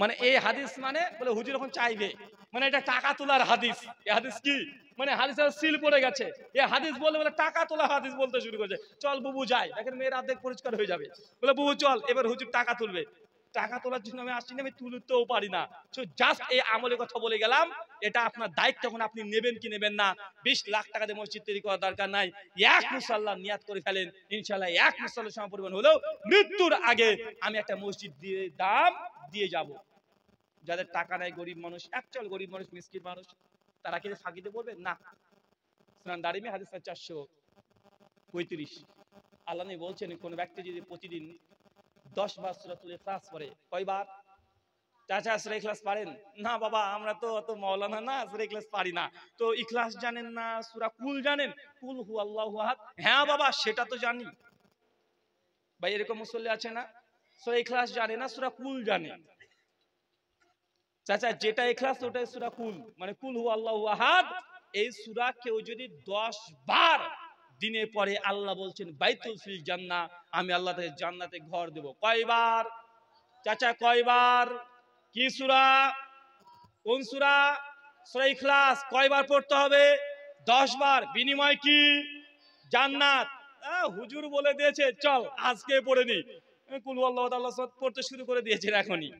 A: মানে এই হাদিস মানে বলে হুজুর এখন চাইবে মানে এটা টাকা তোলার হাদিস এই হাদিস কি মানে হাদিসের সিল পড়ে গেছে এই হাদিস বলে বলে টাকা তোলা হাদিস বলতে শুরু করেছে চল বুবু যাই দেখেন মেয়ের অর্ধেক পরিষ্কার হয়ে যাবে বলে বুবু চল এবার হুজুর টাকা তুলবে টাকা তোলার জন্য আমি আসছি না আমি তুলতেও পারি না তো জাস্ট এই আমলের কথা বলে গেলাম এটা আপনার দায়িত্ব এখন আপনি নেবেন কি নেবেন না বিশ লাখ টাকা দিয়ে মসজিদ তৈরি করার দরকার নাই এক মুসাল্লাহ নিয়াদ করে ফেলেন ইনশাল্লাহ এক মুসাল্লাহ সময় পরিমাণ হলেও মৃত্যুর আগে আমি একটা মসজিদ দিয়ে দাম দিয়ে যাব যাদের টাকা নাই গরিব মানুষ একচল গরিব মানুষ মিসকির মানুষ তারা কি ফাঁকিতে বলবে না সুনান দারিমি হাদিস চারশো পঁয়ত্রিশ আল্লাহ বলছেন কোন ব্যক্তি যদি প্রতিদিন দশ বার সুরাতুল ইখলাস পড়ে কয়বার চাচা সুরা ইখলাস পারেন না বাবা আমরা তো অত মাওলানা না সুরা ইখলাস পারি না তো ইখলাস জানেন না সুরা কুল জানেন কুল হু আল্লাহু আহাদ হ্যাঁ বাবা সেটা তো জানি ভাই এরকম মুসল্লি আছে না সুরা ইখলাস জানে না সুরা কুল জানে চাচা যেটা ইখলাস ওটাই সুরা কুল মানে কুল হু আল্লাহু আহাদ এই সুরা কেউ যদি দশ বার দিনে পরে আল্লাহ বলছেন বাইতুল ফিল জান্না আমি আল্লাহ তাকে জান্নাতে ঘর দেব কয়বার চাচা কয়বার কি সুরা কোন সুরা সুরা ইখলাস কয়বার পড়তে হবে দশ বার বিনিময় কি জান্নাত হুজুর বলে দিয়েছে চল আজকে পড়ে নি আল্লাহ পড়তে শুরু করে দিয়েছেন এখনই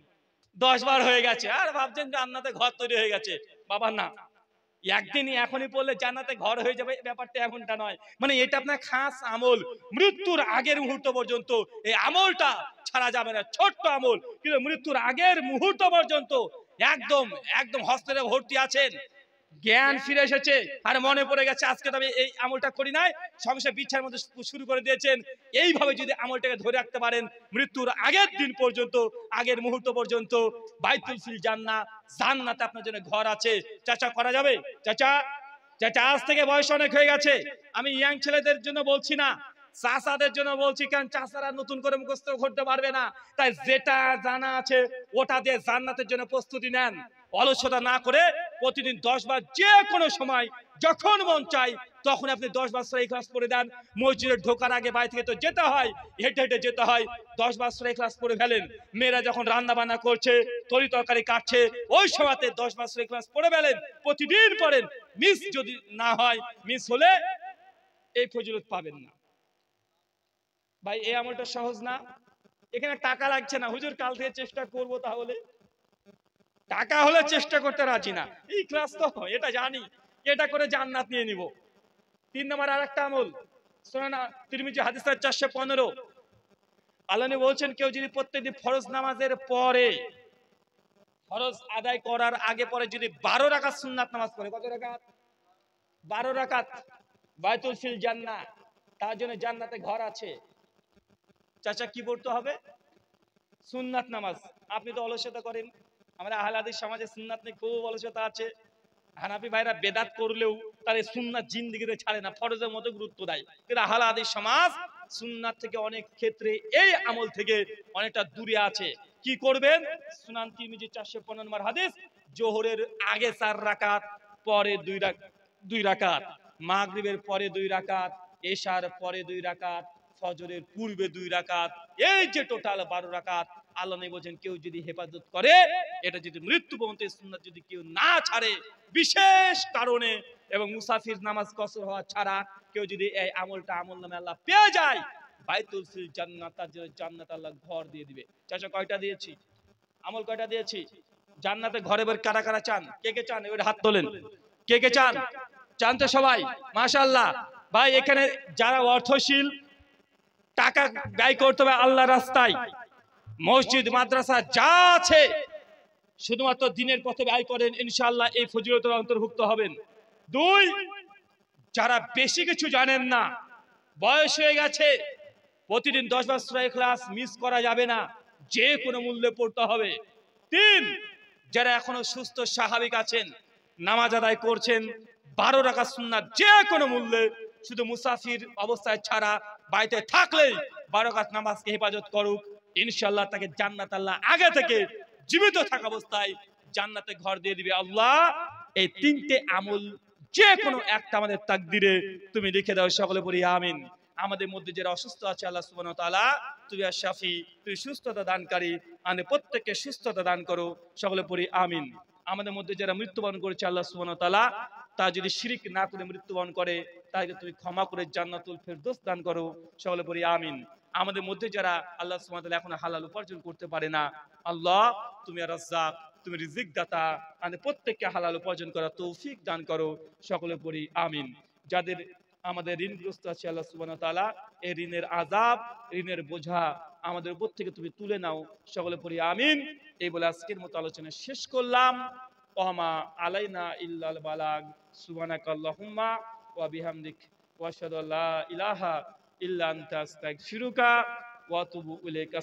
A: দশ বার হয়ে গেছে আর ভাবছেন জান্নাতে ঘর তৈরি হয়ে গেছে বাবা না একদিনই এখনই পড়লে জানাতে ঘর হয়ে যাবে ব্যাপারটা এমনটা নয় মানে এটা আপনার খাস আমল মৃত্যুর আগের মুহূর্ত পর্যন্ত এই আমলটা ছাড়া যাবে না ছোট্ট আমল কিন্তু মৃত্যুর আগের মুহূর্ত পর্যন্ত একদম একদম হসপিটালে ভর্তি আছেন জ্ঞান ফিরে এসেছে আর মনে পড়ে গেছে আজকে আমি এই আমলটা করি নাই সংসার বিচ্ছার মধ্যে শুরু করে দিয়েছেন এইভাবে যদি আমলটাকে ধরে রাখতে পারেন মৃত্যুর আগের দিন পর্যন্ত আগের মুহূর্ত পর্যন্ত বাইতুল ফিল জান্না জান্নাতে আপনার জন্য ঘর আছে চাচা করা যাবে চাচা চাচা আজ থেকে বয়স অনেক হয়ে গেছে আমি ইয়াং ছেলেদের জন্য বলছি না চাষাদের জন্য বলছি কারণ চাষারা নতুন করে মুখস্থ করতে পারবে না তাই যেটা জানা আছে ওটা দিয়ে জান্নাতের জন্য প্রস্তুতি নেন অলসতা না করে প্রতিদিন দশ বার যে কোনো সময় যখন মন চাই তখন আপনি দশ বছর এখলাস পড়ে দেন মসজিদে ঢোকার আগে বাড়ি থেকে তো যেতে হয় হেঁটে হেঁটে যেতে হয় দশ বছর এখলাস পড়ে ফেলেন মেয়েরা যখন রান্না বান্না করছে তরি তরকারি কাটছে ওই সময়তে দশ বছর এখলাস পড়ে ফেলেন প্রতিদিন পড়েন মিস যদি না হয় মিস হলে এই ফজিলত পাবেন না ভাই এই আমলটা সহজ না এখানে টাকা লাগছে না হুজুর কাল থেকে চেষ্টা করব তাহলে টাকা হলে চেষ্টা করতে রাজি না এই ক্লাস তো এটা জানি এটা করে জান্নাত নিয়ে নিবো তিন নম্বর আর একটা আমল সোনা তিরমিজি হাদিস চারশো পনেরো আল্লাহ বলছেন কেউ যদি প্রত্যেকদিন ফরজ নামাজের পরে ফরজ আদায় করার আগে পরে যদি বারো রাখাত সুন্নাত নামাজ পড়ে কত রাখাত বারো রাখাত বায়তুল ফিল জান্না তার জন্য জান্নাতে ঘর আছে চাচা কি পড়তে হবে সুন্নাত নামাজ আপনি তো অলসতা করেন আমরা আহলাদের সমাজে সুন্নাত নিয়ে খুব অলসতা আছে হানাফি ভাইরা বেদাত করলেও তার এই সুন্নাত জিন্দিগিতে ছাড়ে না ফরজের মতো গুরুত্ব দেয় কিন্তু আহলাদি সমাজ সুন্নাত থেকে অনেক ক্ষেত্রে এই আমল থেকে অনেকটা দূরে আছে কি করবেন সুনান তিরমিজি চারশো পনেরো নম্বর হাদিস জোহরের আগে চার রাকাত পরে দুই দুই রাকাত মাগরীবের পরে দুই রাকাত এশার পরে দুই রাকাত ফজরের পূর্বে দুই রাকাত এই যে টোটাল বারো রাকাত আল্লাহ নবী বলছেন কেউ যদি হেফাজত করে এটা যদি মৃত্যু পর্যন্ত সুন্নাত যদি কেউ না ছাড়ে বিশেষ কারণে এবং মুসাফির নামাজ কসর হওয়া ছাড়া কেউ যদি এই আমলটা আমল নামে আল্লাহ পেয়ে যায় বাইতুল জান্নাত তার জন্য জান্নাত আল্লাহ ঘর দিয়ে দিবে কয়টা দিয়েছি আমল কয়টা দিয়েছি জান্নাতে ঘরে বের কারা কারা চান কে কে চান হাত তোলেন কে কে চান চান তো সবাই মাশাআল্লাহ ভাই এখানে যারা অর্থশীল টাকা ব্যয় করতে হবে আল্লাহ রাস্তায় মসজিদ মাদ্রাসা যা আছে শুধুমাত্র দিনের পথে ব্যয় করেন ইনশাল্লাহ এই ফজিলতের অন্তর্ভুক্ত হবেন দুই যারা বেশি কিছু জানেন না বয়স হয়ে গেছে প্রতিদিন দশ বছরের ক্লাস মিস করা যাবে না যে কোনো মূল্যে পড়তে হবে তিন যারা এখনো সুস্থ স্বাভাবিক আছেন নামাজ আদায় করছেন বারো টাকা সুন্নার যে কোনো মূল্যে শুধু মুসাফির অবস্থায় ছাড়া বাড়িতে থাকলেই বারো কাজ নামাজকে হেফাজত করুক ইনশাল্লাহ তাকে জান্নাত আল্লাহ আগে থেকে জীবিত থাকা অবস্থায় জান্নাতে ঘর দিয়ে দিবে আল্লাহ এই তিনটে আমল যে কোনো একটা আমাদের তাকদিরে তুমি লিখে দাও সকলে পড়ি আমিন আমাদের মধ্যে যারা অসুস্থ আছে আল্লাহ সুবান তালা তুমি আর শাফি তুমি সুস্থতা দানকারী আনে মানে প্রত্যেককে সুস্থতা দান করো সকলে পড়ি আমিন আমাদের মধ্যে যারা মৃত্যুবরণ করেছে আল্লাহ সুবান তালা তা যদি শিরিক না করে মৃত্যুবরণ করে তাকে তুমি ক্ষমা করে জান্নাতুল ফেরদোস দান করো সকলে পড়ি আমিন আমাদের মধ্যে যারা আল্লাহ সুমাতাল এখন হালাল উপার্জন করতে পারে না আল্লাহ তুমি রাজ্জাক তুমি রিজিক দাতা আমাদের প্রত্যেককে হালাল উপার্জন করা তৌফিক দান করো সকলে পড়ি আমিন যাদের আমাদের ঋণগ্রস্ত আছে আল্লাহ সুবান তালা এই ঋণের আজাব ঋণের বোঝা আমাদের উপর থেকে তুমি তুলে নাও সকলে পড়ি আমিন এই বলে আজকের মতো আলোচনা শেষ করলাম ওমা আলাইনা ইল্লাল বালাগ সুবানাকাল্লাহুম্মা ওয়া বিহামদিক ওয়াশহাদু আল্লা ইলাহা টাকাটা কেউ ওয়া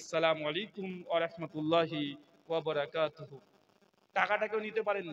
A: আসসালামু আলাইকুম ওয়া টাকাটাকেও নিতে পারেন